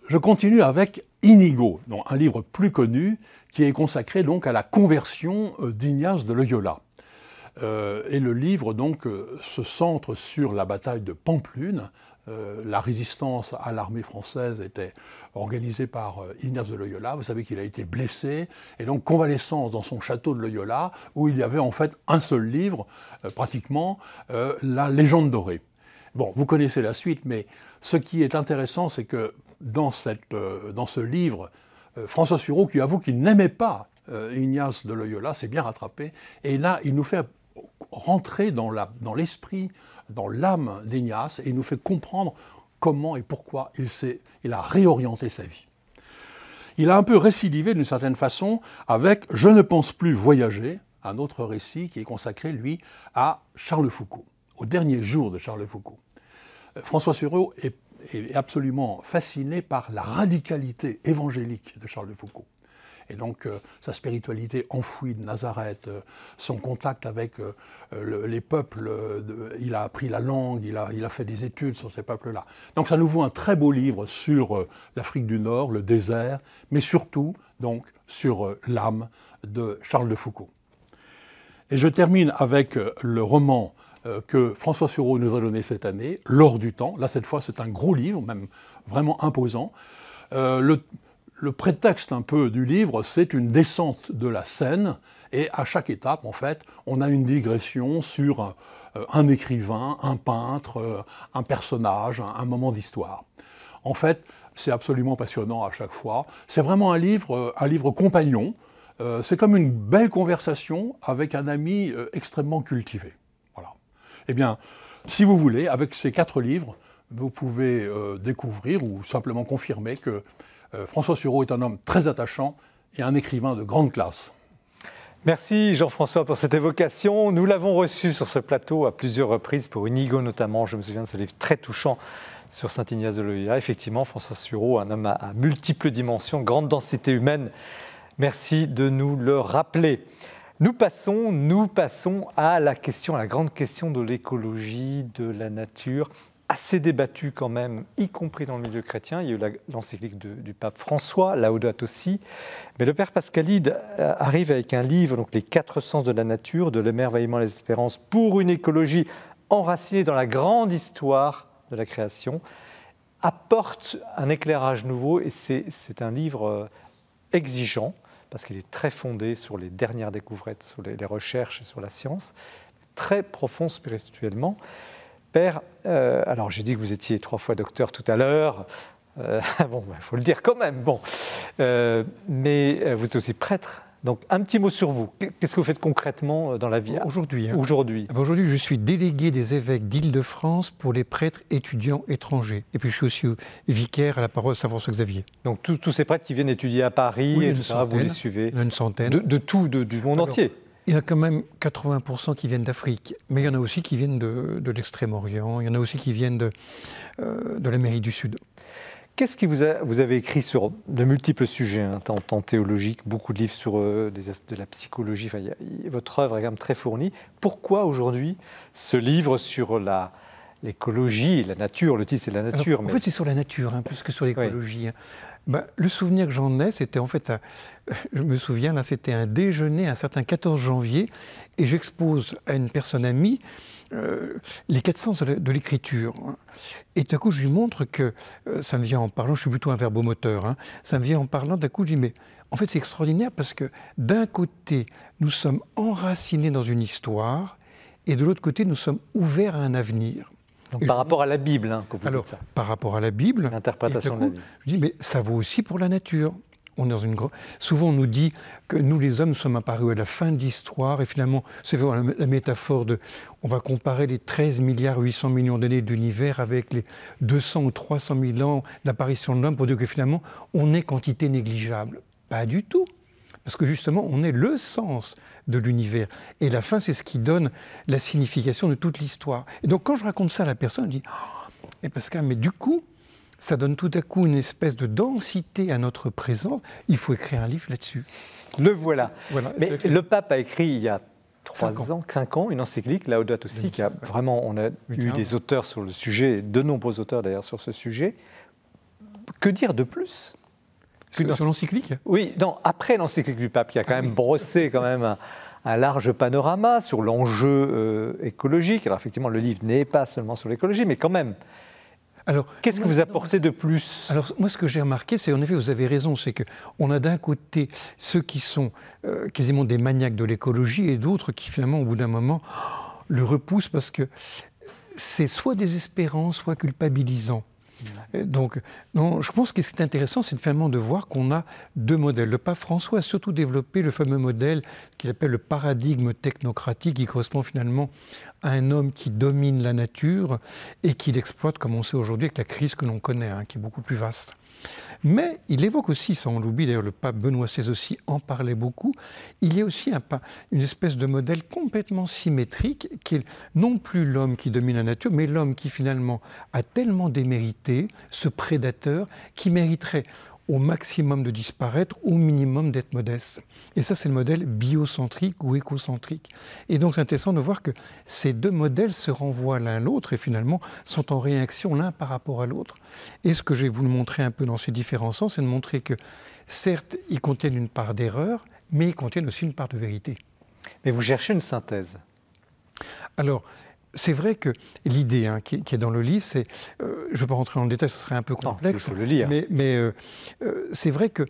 Je continue avec Inigo, un livre plus connu qui est consacré donc à la conversion euh, d'Ignace de Loyola. Euh, et le livre donc euh, se centre sur la bataille de Pamplune. la résistance à l'armée française était organisée par Ignace de Loyola. Vous savez qu'il a été blessé et donc convalescence dans son château de Loyola où il y avait en fait un seul livre, pratiquement, la Légende dorée. Bon, vous connaissez la suite, mais ce qui est intéressant, c'est que dans, cette, euh, dans ce livre, euh, François Sureau, qui avoue qu'il n'aimait pas euh, Ignace de Loyola, s'est bien rattrapé. Et là, il nous fait rentrer dans l'esprit, dans l'âme d'Ignace, et il nous fait comprendre comment et pourquoi il, il a réorienté sa vie. Il a un peu récidivé d'une certaine façon avec Je ne pense plus voyager, un autre récit qui est consacré, lui, à Charles Foucault, au dernier jour de Charles Foucault. François Sureau est est absolument fasciné par la radicalité évangélique de Charles de Foucault. Et donc euh, sa spiritualité enfouie de Nazareth, euh, son contact avec euh, les peuples, il a appris la langue, il a, il a fait des études sur ces peuples-là. Donc ça nous vaut un très beau livre sur l'Afrique du Nord, le désert, mais surtout donc sur l'âme de Charles de Foucault. Et je termine avec le roman euh, que François Sureau nous a donné cette année, L'or du temps. Là, cette fois, c'est un gros livre, même vraiment imposant. Euh, le, le prétexte un peu du livre, c'est une descente de la scène, et à chaque étape, en fait, on a une digression sur euh, un écrivain, un peintre, un personnage, un, moment d'histoire. En fait, c'est absolument passionnant à chaque fois. C'est vraiment un livre, un livre compagnon. c'est comme une belle conversation avec un ami extrêmement cultivé. Eh bien, si vous voulez, avec ces quatre livres, vous pouvez euh, découvrir ou simplement confirmer que euh, François Sureau est un homme très attachant et un écrivain de grande classe. Merci Jean-François pour cette évocation. Nous l'avons reçu sur ce plateau à plusieurs reprises, pour Inigo notamment. Je me souviens de ce livre très touchant sur Saint-Ignace de Loyola. Effectivement, François Sureau, un homme à multiples dimensions, grande densité humaine. Merci de nous le rappeler. Nous passons, nous passons à la question, la grande question de l'écologie, de la nature, assez débattue quand même, y compris dans le milieu chrétien. Il y a eu l'encyclique du pape François, Laudato aussi. Mais le père Pascalide euh, arrive avec un livre, donc Les quatre sens de la nature, de l'émerveillement à l'espérance pour une écologie enracinée dans la grande histoire de la création, apporte un éclairage nouveau et c'est un livre euh, exigeant parce qu'il est très fondé sur les dernières découvertes, sur les, recherches et sur la science, très profond spirituellement. Père, euh, alors j'ai dit que vous étiez trois fois docteur tout à l'heure, euh, bon, il faut le dire quand même, bon, euh, mais vous êtes aussi prêtre donc un petit mot sur vous. Qu'est-ce que vous faites concrètement euh, dans la vie Aujourd'hui. Hein. Ah ben, aujourd'hui. je suis délégué des évêques d'Île-de-France pour les prêtres étudiants étrangers. Et puis je suis aussi euh, vicaire à la paroisse Saint-François-Xavier. Donc tous, ces prêtres qui viennent étudier à Paris, et ça, vous les suivez Une centaine. De, tout, du monde entier il y en a quand même 80% qui viennent d'Afrique, mais il y en a aussi qui viennent de, l'Extrême-Orient, il y en a aussi qui viennent de, euh, de l'Amérique du Sud. Qu'est-ce qui vous avez écrit sur de multiples sujets, hein, tant, théologiques, beaucoup de livres sur euh, de la psychologie. votre œuvre est quand même très fournie. Pourquoi aujourd'hui ce livre sur la l'écologie, la nature Le titre c'est la nature. en fait, c'est sur la nature hein, plus que sur l'écologie. Hein. Bah, le souvenir que j'en ai, c'était en fait, euh, je me souviens là, c'était un déjeuner un certain 14 janvier, et j'expose à une personne amie euh, les quatre sens de l'écriture. Hein. Et d'un coup, je lui montre que euh, ça me vient en parlant, je suis plutôt un verbomoteur, moteur. Hein, ça me vient en parlant, d'un coup, je lui dis, mais en fait, c'est extraordinaire parce que d'un côté, nous sommes enracinés dans une histoire, et de l'autre côté, nous sommes ouverts à un avenir. par rapport, à la Bible, hein, que vous dites ça. Par rapport à la Bible. L'interprétation de Je dis, mais ça vaut aussi pour la nature dans une Souvent, on nous dit que nous, les hommes, sommes apparus à la fin de l'histoire, et finalement, c'est la métaphore de. On va comparer les 13 milliards 800 millions d'années d'univers avec les 200 ou 300 000 ans d'apparition de l'homme pour dire que finalement, on est quantité négligeable. Pas du tout. Parce que justement, on est le sens de l'univers. Et la fin, c'est ce qui donne la signification de toute l'histoire. Et donc, quand je raconte ça à la personne, elle dit "Et oh, Pascal, mais du coup, ça donne tout à coup une espèce de densité à notre présent. Il faut écrire un livre là-dessus. Le voilà. Mais le pape a écrit il y a trois ans, cinq ans, une encyclique, au date aussi, qui a vraiment, on a eu des auteurs sur le sujet, de nombreux auteurs d'ailleurs sur ce sujet. Que dire de plus que Sur l'encyclique Oui, non, après l'encyclique du pape, qui a quand même brossé quand même un, large panorama sur l'enjeu euh, écologique. Alors effectivement, le livre n'est pas seulement sur l'écologie, mais quand même, alors, qu'est-ce que vous apportez de plus Alors, moi, ce que j'ai remarqué, c'est en effet, vous avez raison, c'est que on a d'un côté ceux qui sont euh, quasiment des maniaques de l'écologie et d'autres qui, finalement, au bout d'un moment, le repoussent parce que c'est soit désespérant, soit culpabilisant. Euh, donc, non, je pense que ce qui est intéressant, c'est finalement de voir qu'on a deux modèles. Le pape François a surtout développé le fameux modèle qu'il appelle le paradigme technocratique, qui correspond finalement un homme qui domine la nature et qui l'exploite, comme on sait aujourd'hui avec la crise que l'on connaît, hein, qui est beaucoup plus vaste. Mais il évoque aussi, ça on d'ailleurs le pape Benoît XVI aussi en parlait beaucoup, il y a aussi une espèce de modèle complètement symétrique qui est non plus l'homme qui domine la nature, mais l'homme qui finalement a tellement démérité, ce prédateur, qui mériterait au maximum de disparaître, au minimum d'être modeste. Et ça, c'est le modèle biocentrique ou écocentrique. Et donc, c'est intéressant de voir que ces deux modèles se renvoient l'un à l'autre et finalement sont en réaction l'un par rapport à l'autre. Et ce que je vais vous montrer un peu dans ces différents sens, c'est de montrer que, certes, ils contiennent une part d'erreur, mais ils contiennent aussi une part de vérité. Mais vous cherchez une synthèse alors, c'est vrai que l'idée hein, qui, est dans le livre, c'est, euh, je ne vais pas rentrer dans le détail, ce serait un peu complexe. le Mais, euh, euh, c'est vrai que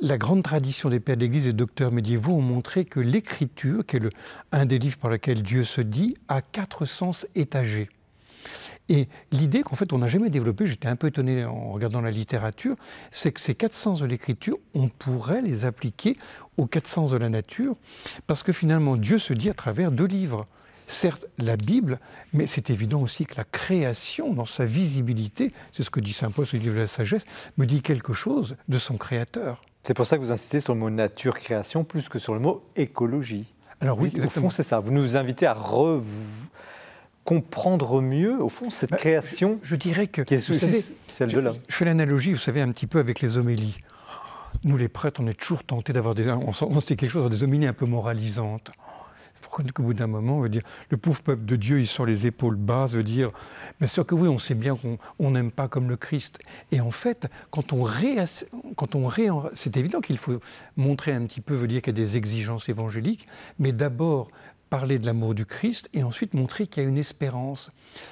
la grande tradition des pères d'Église et des docteurs médiévaux ont montré que l'Écriture, qui est le, un des livres par lequel Dieu se dit, a quatre sens étagés. Et l'idée qu'en fait on n'a jamais développée, j'étais un peu étonné en regardant la littérature, c'est que ces quatre sens de l'écriture, on pourrait les appliquer aux quatre sens de la nature, parce que finalement Dieu se dit à travers deux livres certes la Bible, mais c'est évident aussi que la création, dans sa visibilité, c'est ce que dit Saint Paul, le livre de la sagesse, me dit quelque chose de son créateur. C'est pour ça que vous insistez sur le mot nature-création plus que sur le mot écologie. Alors oui, au fond, c'est ça. Vous nous invitez à comprendre mieux, au fond, cette bah, création je, dirais que, qui est, celle de Je fais l'analogie, vous savez, un petit peu avec les homélies. Nous, les prêtres, on est toujours tentés d'avoir des... quelque chose, des homélies un peu moralisantes qu'au bout d'un moment, on veut dire, le pauvre peuple de Dieu, il sort les épaules basses, veut dire, bien sûr que oui, on sait bien qu'on n'aime pas comme le Christ. Et en fait, quand on ré, c'est évident qu'il faut montrer un petit peu, veut dire qu'il y a des exigences évangéliques, mais d'abord parler de l'amour du Christ et ensuite montrer qu'il y a une espérance.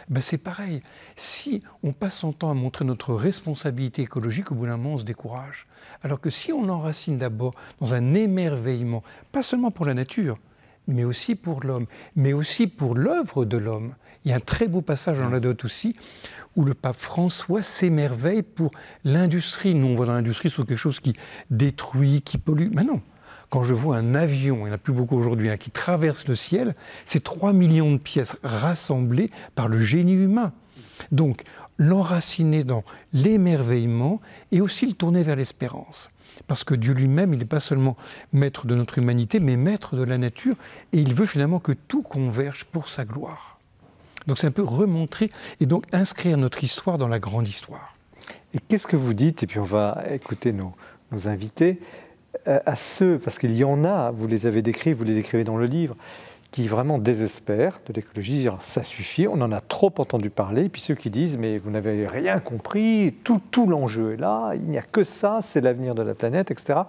Ben c'est pareil, si on passe son temps à montrer notre responsabilité écologique, au bout d'un moment on se décourage. Alors que si on enracine d'abord dans un émerveillement, pas seulement pour la nature, mais aussi pour l'homme, mais aussi pour l'œuvre de l'homme. Il y a un très beau passage dans la dot aussi, où le pape François s'émerveille pour l'industrie. Nous, on voit dans l'industrie, c'est quelque chose qui détruit, qui pollue. Mais non, quand je vois un avion, il n'y en a plus beaucoup aujourd'hui, hein, qui traverse le ciel, c'est 3 millions de pièces rassemblées par le génie humain. Donc, l'enraciner dans l'émerveillement et aussi le tourner vers l'espérance. Parce que Dieu lui-même, il n'est pas seulement maître de notre humanité, mais maître de la nature, et il veut finalement que tout converge pour sa gloire. Donc c'est un peu remontrer et donc inscrire notre histoire dans la grande histoire. Et qu'est-ce que vous dites, et puis on va écouter nos, nos invités, euh, à ceux, parce qu'il y en a, vous les avez décrits, vous les écrivez dans le livre, qui vraiment désespèrent de l'écologie. Ça suffit, on en a trop entendu parler. Et puis ceux qui disent mais vous n'avez rien compris, tout, tout l'enjeu est là, il n'y a que ça, c'est l'avenir de la planète, etc.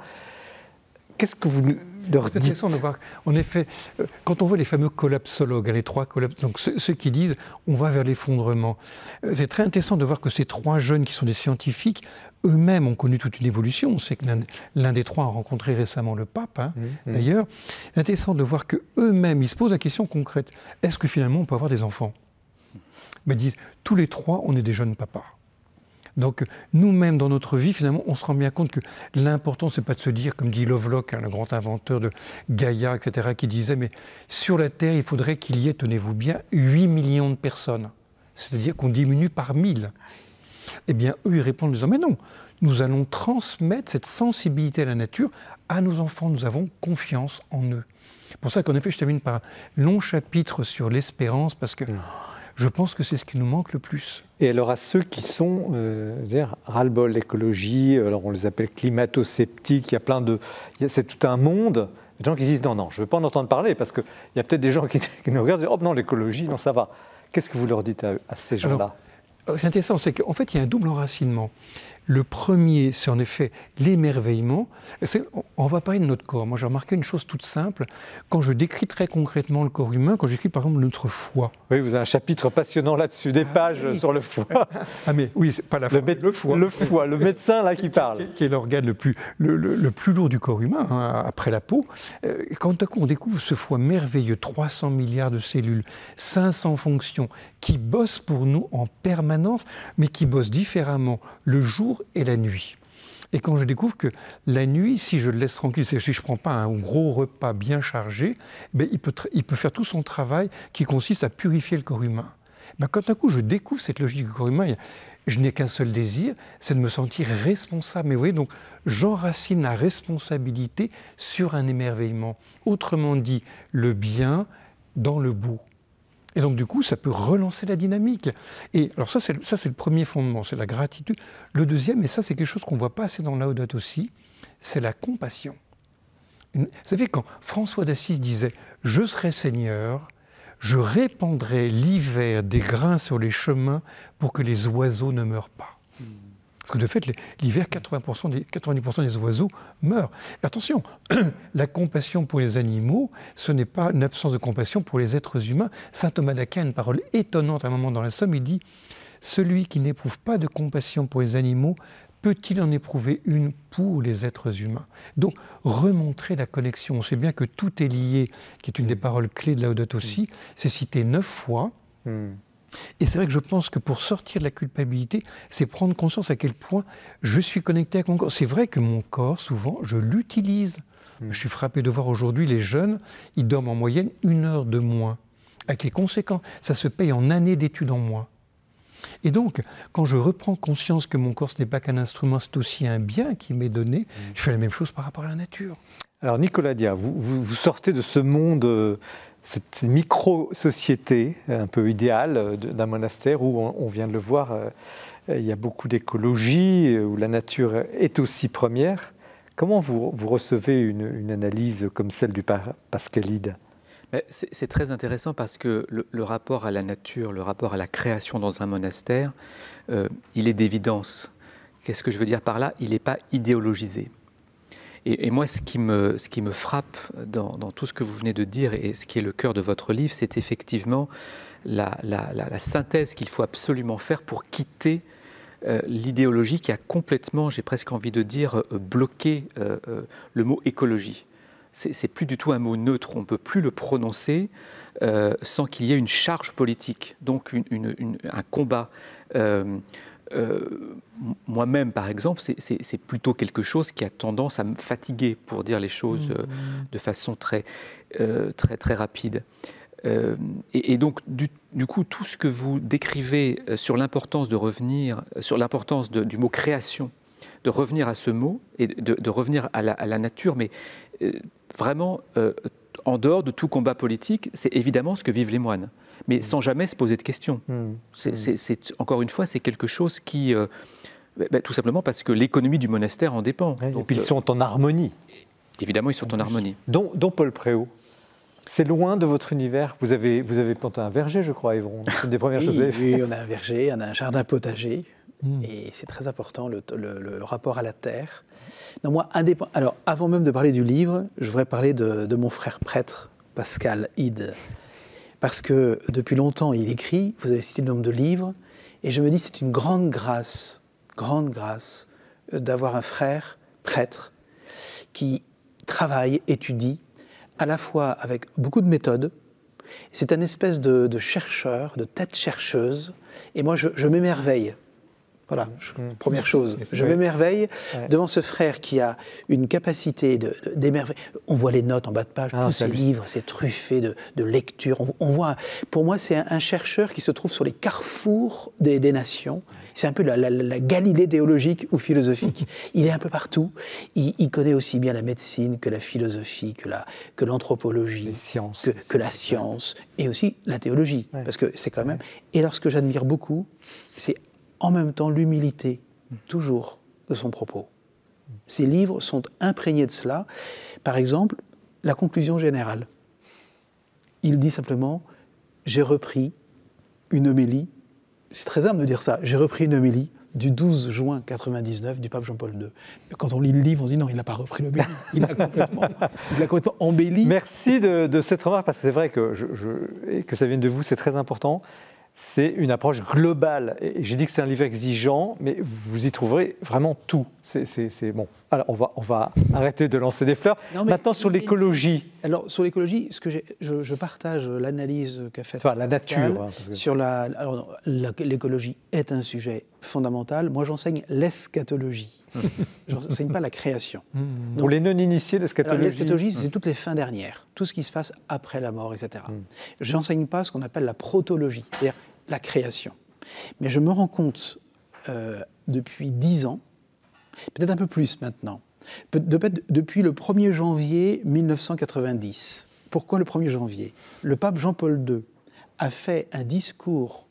Qu'est-ce que vous c'est intéressant de voir, en effet, euh, quand on voit les fameux collapsologues, hein, les trois collapsologues, donc ceux, qui disent on va vers l'effondrement, euh, c'est très intéressant de voir que ces trois jeunes qui sont des scientifiques, eux-mêmes ont connu toute une évolution. On sait que l'un des trois a rencontré récemment le pape, hein, mmh, mmh. d'ailleurs. C'est Intéressant de voir queux mêmes ils se posent la question concrète est-ce que finalement on peut avoir des enfants Mais ils disent tous les trois, on est des jeunes papas. Donc nous-mêmes, dans notre vie, finalement, on se rend bien compte que l'important, c'est pas de se dire, comme dit Lovelock, un hein, le grand inventeur de Gaïa, etc., qui disait, mais sur la Terre, il faudrait qu'il y ait, tenez-vous bien, 8 millions de personnes. C'est-à-dire qu'on diminue par 1000. Eh bien, eux, ils répondent en disant, mais non, nous allons transmettre cette sensibilité à la nature à nos enfants. Nous avons confiance en eux. C'est pour ça qu'en effet, je termine par un long chapitre sur l'espérance, parce que... Mmh je pense que c'est ce qui nous manque le plus. Et alors à ceux qui sont euh, ras-le-bol l'écologie, alors on les appelle climato-sceptiques, il y a plein de... C'est tout un monde des gens qui disent non, non, je ne veux pas en entendre parler parce qu'il y a peut-être des gens qui, nous regardent et disent oh non, l'écologie, non, ça va. Qu'est-ce que vous leur dites à, à ces gens-là euh, C'est intéressant, c'est qu'en fait, il y a un double enracinement. Le premier, c'est en effet l'émerveillement. On va parler de notre corps. Moi, j'ai remarqué une chose toute simple. Quand je décris très concrètement le corps humain, quand j'écris par exemple notre foie. Oui, vous avez un chapitre passionnant là-dessus, des ah pages sur le foie. Ah, mais oui, c'est pas la le, le foie. Le foie, le médecin là qui parle. Qui est l'organe le plus, le, le, plus lourd du corps humain, hein, après la peau. Euh, quand à coup, on découvre ce foie merveilleux, 300 milliards de cellules, 500 fonctions, qui bossent pour nous en permanence, mais qui bossent différemment le jour et la nuit. Et quand je découvre que la nuit, si je le laisse tranquille, si je ne prends pas un gros repas bien chargé, ben, il, peut il peut faire tout son travail qui consiste à purifier le corps humain. Mais ben, quand à coup je découvre cette logique du corps humain, je n'ai qu'un seul désir, c'est de me sentir responsable. Mais vous voyez, donc j'enracine la responsabilité sur un émerveillement. Autrement dit, le bien dans le beau. Et donc, du coup, ça peut relancer la dynamique. Et alors, ça, c'est le, premier fondement, c'est la gratitude. Le deuxième, et ça, c'est quelque chose qu'on ne voit pas assez dans l'audat aussi, c'est la compassion. Vous savez, quand François d'Assise disait Je serai Seigneur, je répandrai l'hiver des grains sur les chemins pour que les oiseaux ne meurent pas. Hmm. Parce que de fait, l'hiver, 80% des, 90% des oiseaux meurent. attention, la compassion pour les animaux, ce n'est pas une absence de compassion pour les êtres humains. Saint Thomas d'Aquin a une parole étonnante à un moment dans la Somme, il dit Celui qui n'éprouve pas de compassion pour les animaux peut-il en éprouver une pour les êtres humains Donc, remontrer la connexion. On sait bien que tout est lié, qui est une des mm. paroles clés de la Haute aussi, mm. c'est cité neuf fois. Mm. Et c'est vrai que je pense que pour sortir de la culpabilité, c'est prendre conscience à quel point je suis connecté à mon corps. C'est vrai que mon corps, souvent, je l'utilise. Hmm. Je suis frappé de voir aujourd'hui les jeunes, ils dorment en moyenne une heure de moins, avec les conséquences. Ça se paye en années d'études en moins. Et donc, quand je reprends conscience que mon corps, ce n'est pas qu'un instrument, c'est aussi un bien qui m'est donné, hmm. je fais la même chose par rapport à la nature. Alors Nicolas Dia, vous sortez de ce monde euh, cette micro-société un peu idéale euh, d'un monastère où on, vient de le voir, euh, euh, il y a beaucoup d'écologie, où la nature est aussi première. Comment vous, recevez une, analyse comme celle du Pascalide c'est très intéressant parce que le, rapport à la nature, le rapport à la création dans un monastère, il est d'évidence. Qu'est-ce que je veux dire par là Il n'est pas idéologisé. Et, moi, ce qui me, ce qui me frappe dans, dans, tout ce que vous venez de dire et ce qui est le cœur de votre livre, c'est effectivement la, la, la, synthèse qu'il faut absolument faire pour quitter euh, l'idéologie qui a complètement, j'ai presque envie de dire, euh, bloqué euh, le mot écologie. C'est plus du tout un mot neutre, on ne peut plus le prononcer sans qu'il y ait une charge politique, donc une, une, un combat. Euh, moi-même, par exemple, c'est plutôt quelque chose qui a tendance à me fatiguer, pour dire les choses euh, mmh. de façon très, euh, très, très rapide. et, donc, du, coup, tout ce que vous décrivez sur l'importance de revenir, sur l'importance du mot création, de revenir à ce mot et de, revenir à la, nature, mais vraiment en dehors de tout combat politique, c'est évidemment ce que vivent les moines mais mm. sans jamais se poser de questions. Mm. Mm. C'est, encore une fois, c'est quelque chose qui... Euh, bah, bah, tout simplement parce que l'économie du monastère en dépend. donc, et puis ils euh, sont en harmonie. Évidemment, ils sont en harmonie. Dont, Paul Préau. C'est loin de votre univers. Vous avez, vous avez planté un verger, je crois, Évron. C'est une des premières choses. Oui, on a un verger, on a un jardin potager. Et c'est très important, le, rapport à la terre. Non, moi, indépend... Alors, avant même de parler du livre, je voudrais parler de, de mon frère prêtre, Pascal Hyde parce que depuis longtemps il écrit, vous avez cité le nombre de livres, et je me dis c'est une grande grâce, grande grâce euh, d'avoir un frère prêtre qui travaille, étudie, à la fois avec beaucoup de méthodes, c'est un espèce de, chercheur, de tête chercheuse, et moi je m'émerveille voilà, mm. première chose, je m'émerveille devant ce frère qui a une capacité d'émerveiller. on voit les notes en bas de page, dans ah, tous livre livres, c'est truffé de, lecture. On, voit, pour moi, c'est un, chercheur qui se trouve sur les carrefours des, nations. C'est un peu la, Galilée théologique ou philosophique. il est un peu partout. Il, connaît aussi bien la médecine que la philosophie, que l'anthropologie, la, que, que, la science, et aussi la théologie, parce que c'est quand même. Et lorsque j'admire beaucoup, c'est en même temps l'humilité, toujours, de son propos. Ses livres sont imprégnés de cela. Par exemple, la conclusion générale. Il dit simplement J'ai repris une homélie, c'est très humble de dire ça, j'ai repris une homélie du 12 juin 99 du pape Jean-Paul II. Quand on lit le livre, on se dit non, il n'a pas repris le bien. il l'a complètement, complètement, embelli. Merci de, cette remarque, parce que c'est vrai que, je, que ça vienne de vous, c'est très important c'est une approche globale. J'ai dit que c'est un livre exigeant, mais vous y trouverez vraiment tout. C'est bon. Alors, on va, on va arrêter de lancer des fleurs. Maintenant, sur l'écologie. Alors, sur l'écologie, ce que je, je, partage l'analyse qu'a faite. la nature. Hein, sur la, alors, l'écologie est un sujet fondamental. Moi, j'enseigne l'escatologie. je n'enseigne pas la création. Hmm. Pour les non-initiés, l'eschatologie. L'escatologie c'est hmm. toutes les fins dernières, tout ce qui se passe après la mort, etc. Hmm. Je n'enseigne pas ce qu'on appelle la protologie, c'est-à-dire la création. Mais je me rends compte, euh, depuis dix ans, peut-être un peu plus maintenant. depuis le 1er janvier 1990. Pourquoi le 1er janvier Le pape Jean-Paul II a fait un discours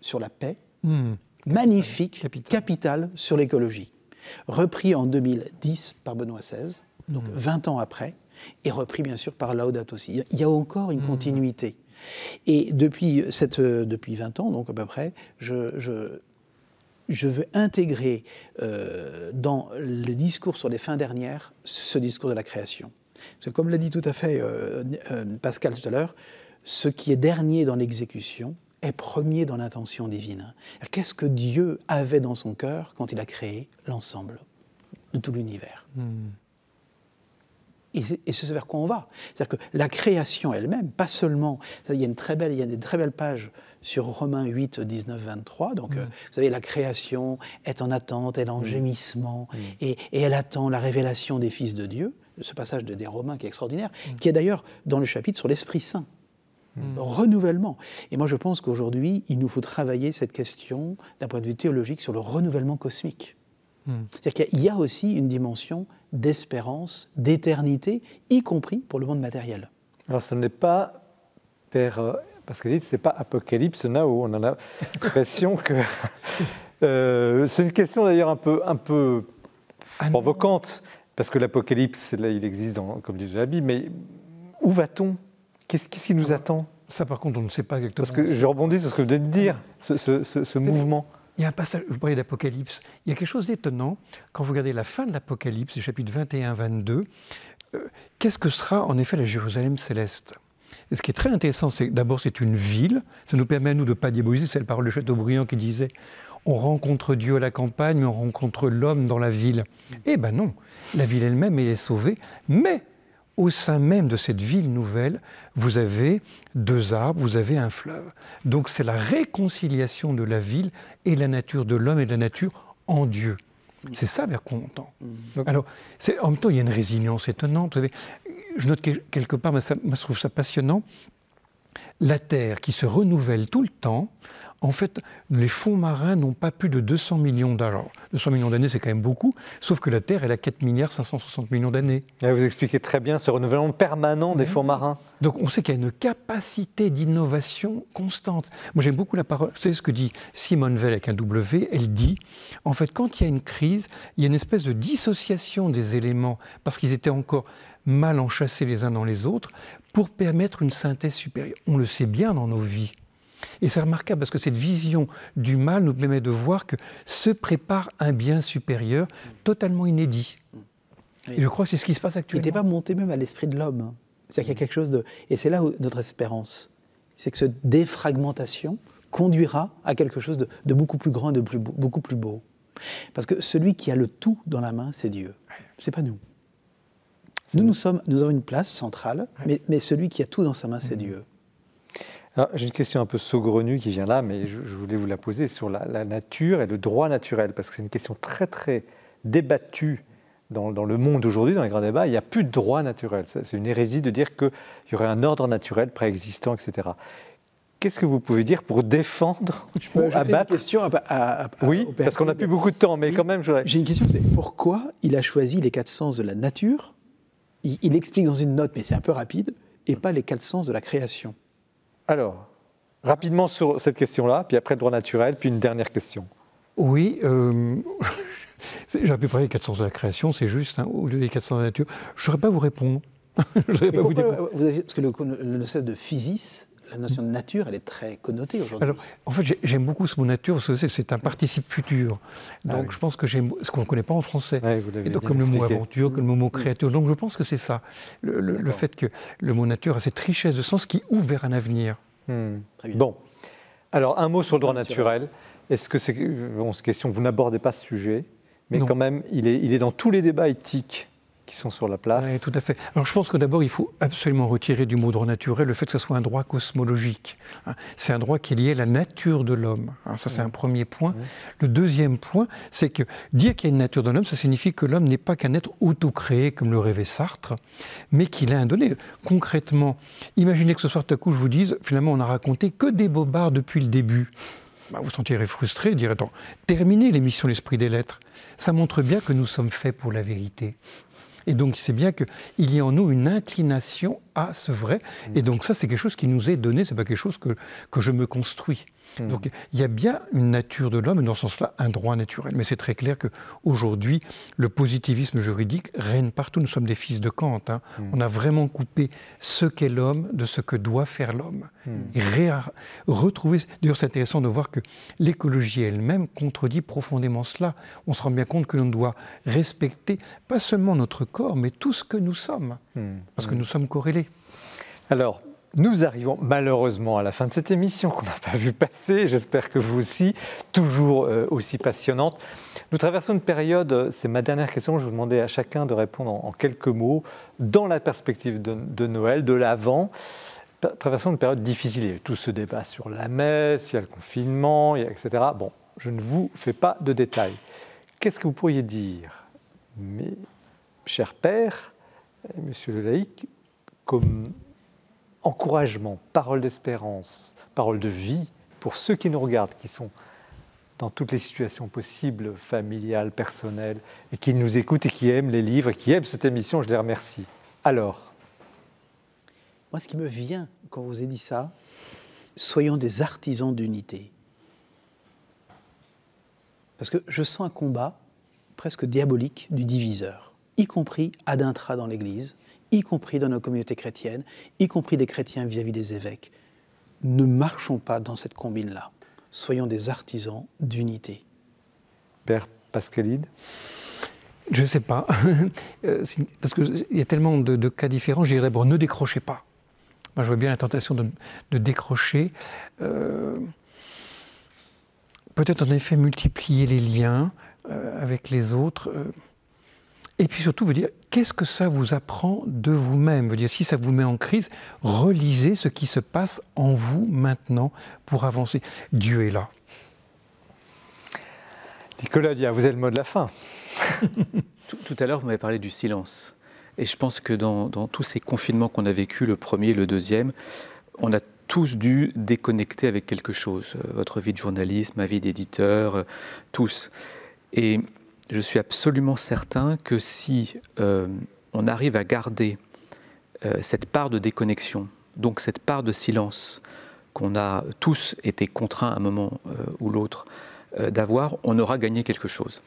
sur la paix, hmm. magnifique, capital, sur l'écologie, repris en 2010 par Benoît XVI, donc 20 hmm. ans après, et repris bien sûr par Laudato aussi. Il y a encore une hmm. continuité. Et depuis, cette, euh, depuis 20 ans, donc à peu près, je je veux intégrer euh, dans le discours sur les fins dernières ce discours de la création. Parce que comme l'a dit tout à fait euh, euh, Pascal tout à l'heure, ce qui est dernier dans l'exécution est premier dans l'intention divine. Qu'est-ce que Dieu avait dans son cœur quand il a créé l'ensemble de tout l'univers hmm. Et c'est vers quoi on va. C'est-à-dire que la création elle-même, pas seulement, il y a une très belle, il y a des très belles pages sur Romains 8, 19, 23. Donc, mm. euh, vous savez, la création est en attente, elle est en mm. gémissement, mm. Et, elle attend la révélation des fils de Dieu. Ce passage de, des Romains qui est extraordinaire, qui est d'ailleurs dans le chapitre sur l'Esprit Saint. Renouvellement. Et moi, je pense qu'aujourd'hui, il nous faut travailler cette question d'un point de vue théologique sur le renouvellement cosmique. C'est-à-dire qu'il y a aussi une dimension d'espérance, d'éternité, y compris pour le monde matériel. Alors, ce n'est pas, Père euh, parce que c'est pas Apocalypse Now, on en a l'impression que. Euh, c'est une question d'ailleurs un peu, un peu ah provocante, parce que l'Apocalypse, là, il existe, comme dit Jabi, mais où va-t-on Qu'est-ce qui nous ah. attend Ça, par contre, on ne sait pas exactement. Parce que je rebondis sur ce que vous venez de dire, ce, ce, mouvement. Il y a un passage, vous parlez d'Apocalypse, il y a quelque chose d'étonnant quand vous regardez la fin de l'Apocalypse, du chapitre 21-22, euh, qu'est-ce que sera en effet la Jérusalem céleste et ce qui est très intéressant, c'est d'abord c'est une ville. Ça nous permet à nous de ne pas diaboliser. C'est la parole de Chateaubriand qui disait on rencontre Dieu à la campagne, mais on rencontre l'homme dans la ville. Eh ben non, la ville elle-même, elle est sauvée, mais au sein même de cette ville nouvelle, vous avez deux arbres, vous avez un fleuve. Donc c'est la réconciliation de la ville et la nature de l'homme et de la nature en Dieu. C'est ça vers quoi on mm. Alors, en même temps, il y a une résilience étonnante. Vous savez, je note quelque part, mais ça, me trouve ça passionnant, la Terre qui se renouvelle tout le temps en fait, les fonds marins n'ont pas plus de 200 millions d'années. 200 millions d'années, c'est quand même beaucoup, sauf que la Terre, elle a 4 milliards 560 millions d'années. Ah, vous expliquez très bien ce renouvellement permanent des fonds marins. Donc on sait qu'il y a une capacité d'innovation constante. Moi j'aime beaucoup la parole, vous savez ce que dit Simone Veil avec un W, elle dit, en fait quand il y a une crise, il y a une espèce de dissociation des éléments, parce qu'ils étaient encore mal enchâssés les uns dans les autres, pour permettre une synthèse supérieure. On le sait bien dans nos vies. Et c'est remarquable parce que cette vision du mal nous permet de voir que se prépare un bien supérieur totalement inédit. je crois que c'est ce qui se passe actuellement. Il n'était pas monté même à l'esprit de l'homme. Hein. cest qu'il y a quelque chose de... Et c'est là où notre espérance, c'est que cette défragmentation conduira à quelque chose de, beaucoup plus grand et de beaucoup plus beau. Parce que celui qui a le tout dans la main, c'est Dieu. Ce n'est pas nous. Nous, nous, sommes, nous avons une place centrale, mais, celui qui a tout dans sa main, c'est mmh. Dieu. Ah, j'ai une question un peu saugrenue qui vient là, mais je, voulais vous la poser sur la, nature et le droit naturel, parce que c'est une question très très débattue dans, le monde aujourd'hui, dans les grands débats. Il n'y a plus de droit naturel. C'est une hérésie de dire qu'il y aurait un ordre naturel préexistant, etc. Qu'est-ce que vous pouvez dire pour défendre, je peux une question à, Oui, parce qu'on n'a plus beaucoup de temps, mais quand même, J'ai une question, c'est pourquoi il a choisi les quatre sens de la nature il, il explique dans une note, mais c'est un peu rapide, et pas les quatre sens de la création alors, rapidement sur cette question-là, puis après le droit naturel, puis une dernière question. Oui, euh, pu à peu près sens 400 de la création, c'est juste, ou au lieu des 400 de la nature. Je ne saurais pas vous répondre. je pas vous, parce que le, le, de Physis la notion de nature, elle est très connotée aujourd'hui. en fait, j'aime beaucoup ce mot nature, parce que c'est un participe futur. Ah donc, je pense que j'aime ce qu'on ne connaît pas en français. donc, comme le mot aventure, comme le mot mm. créature. Donc, je pense que c'est ça. Le, fait que le mot nature a cette richesse de sens qui ouvre vers un avenir. Hmm. Bon. Alors, un mot sur le droit naturel. Est-ce que c'est. Euh, bon, question, vous n'abordez pas ce sujet, mais quand même, il il est dans tous les débats éthiques qui sont sur la place. Oui, tout à fait. Alors je pense que d'abord, il faut absolument retirer du mot droit naturel le fait que ce soit un droit cosmologique. Hein. C'est un droit qui est lié à la nature de l'homme. Hein. Ça, c'est un premier point. Le deuxième point, c'est que dire qu'il y a une nature de l'homme, ça signifie que l'homme n'est pas qu'un être auto-créé, comme le rêvait Sartre, mais qu'il a un donné. Concrètement, imaginez que ce soir, tout à coup, je vous dise, finalement, on a raconté que des bobards depuis le début. Vous bah, vous sentirez frustré, dirait on terminez l'émission L'Esprit des Lettres. Ça montre bien que nous sommes faits pour la vérité. Et donc, c'est bien qu'il y ait en nous une inclination à ce vrai. Et donc, ça, c'est quelque chose qui nous est donné, c'est pas quelque chose que je me construis. Hmm. Donc il y a bien une nature de l'homme, dans ce sens-là, un droit naturel. Mais c'est très clair qu'aujourd'hui, le positivisme juridique règne partout. Nous sommes des fils de Kant. Hein. Hmm. On a vraiment coupé ce qu'est l'homme de ce que doit faire l'homme. Hmm. Retrouver. D'ailleurs, c'est intéressant de voir que l'écologie elle-même contredit profondément cela. On se rend bien compte que l'on doit respecter pas seulement notre corps, mais tout ce que nous sommes. Parce que nous sommes corrélés. Alors, nous arrivons malheureusement à la fin de cette émission qu'on n'a pas vu passer, j'espère que vous aussi, toujours euh, aussi passionnante. Nous traversons une période, euh, c'est ma dernière question, je vous demandais à chacun de répondre en quelques mots, dans la perspective de, Noël, de l'avant traversons une période difficile. Il y a tout ce débat sur la messe, il y a le confinement, etc. Bon, je ne vous fais pas de détails. Qu'est-ce que vous pourriez dire, mes chers pères, monsieur le laïc, comme encouragement, parole d'espérance, parole de vie pour ceux qui nous regardent, qui sont dans toutes les situations possibles, familiales, personnelles, et qui nous écoutent et qui aiment les livres et qui aiment cette émission. Je les remercie. Alors Moi, ce qui me vient quand vous avez dit ça, soyons des artisans d'unité. Parce que je sens un combat presque diabolique du diviseur, y compris ad intra dans l'Église, y compris dans nos communautés chrétiennes, y compris des chrétiens vis-à-vis des évêques. Ne marchons pas dans cette combine-là. Soyons des artisans d'unité. Père Pascalide Je ne sais pas. Euh, parce qu'il y a tellement de, cas différents, je dirais bon, ne décrochez pas. Moi, je vois bien la tentation de, décrocher. Euh, peut-être en effet multiplier les liens euh, avec les autres. Et puis surtout, vous dire, qu'est-ce que ça vous apprend de vous-même Veut dire, si ça vous met en crise, relisez ce qui se passe en vous maintenant pour avancer. Dieu est là. Nicolas ah, vous êtes le mot de la fin. tout, à l'heure, vous m'avez parlé du silence. Et je pense que dans, tous ces confinements qu'on a vécu, le premier, le deuxième, on a tous dû déconnecter avec quelque chose. Euh, votre vie de journaliste, ma vie d'éditeur, euh, tous. Et je suis absolument certain que si euh, on arrive à garder euh, cette part de déconnexion, donc cette part de silence qu'on a tous été contraints à un moment euh, ou l'autre d'avoir, on aura gagné quelque chose.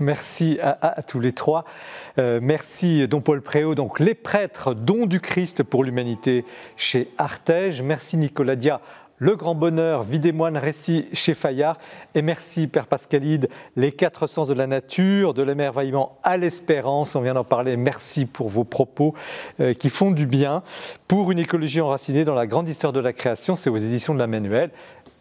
Merci à, tous les trois. merci Don Paul Préau, donc Les prêtres, don du Christ pour l'humanité chez Artege. Merci Nicolas Dia le grand bonheur, vie des moines, récit chez Fayard. Et merci, Père Pascalide. Les quatre sens de la nature, de l'émerveillement à l'espérance, on vient d'en parler. Merci pour vos propos euh, qui font du bien. Pour une écologie enracinée dans la grande histoire de la création, c'est aux éditions de la Manuelle.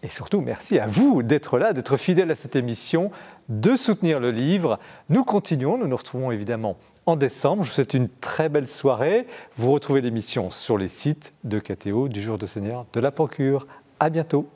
Et surtout, merci à vous d'être là, d'être fidèle à cette émission, de soutenir le livre. Nous continuons, nous nous retrouvons évidemment en décembre. Je vous souhaite une très belle soirée. Vous retrouvez l'émission sur les sites de KTO, du Jour de Seigneur, de la Procure. À bientôt.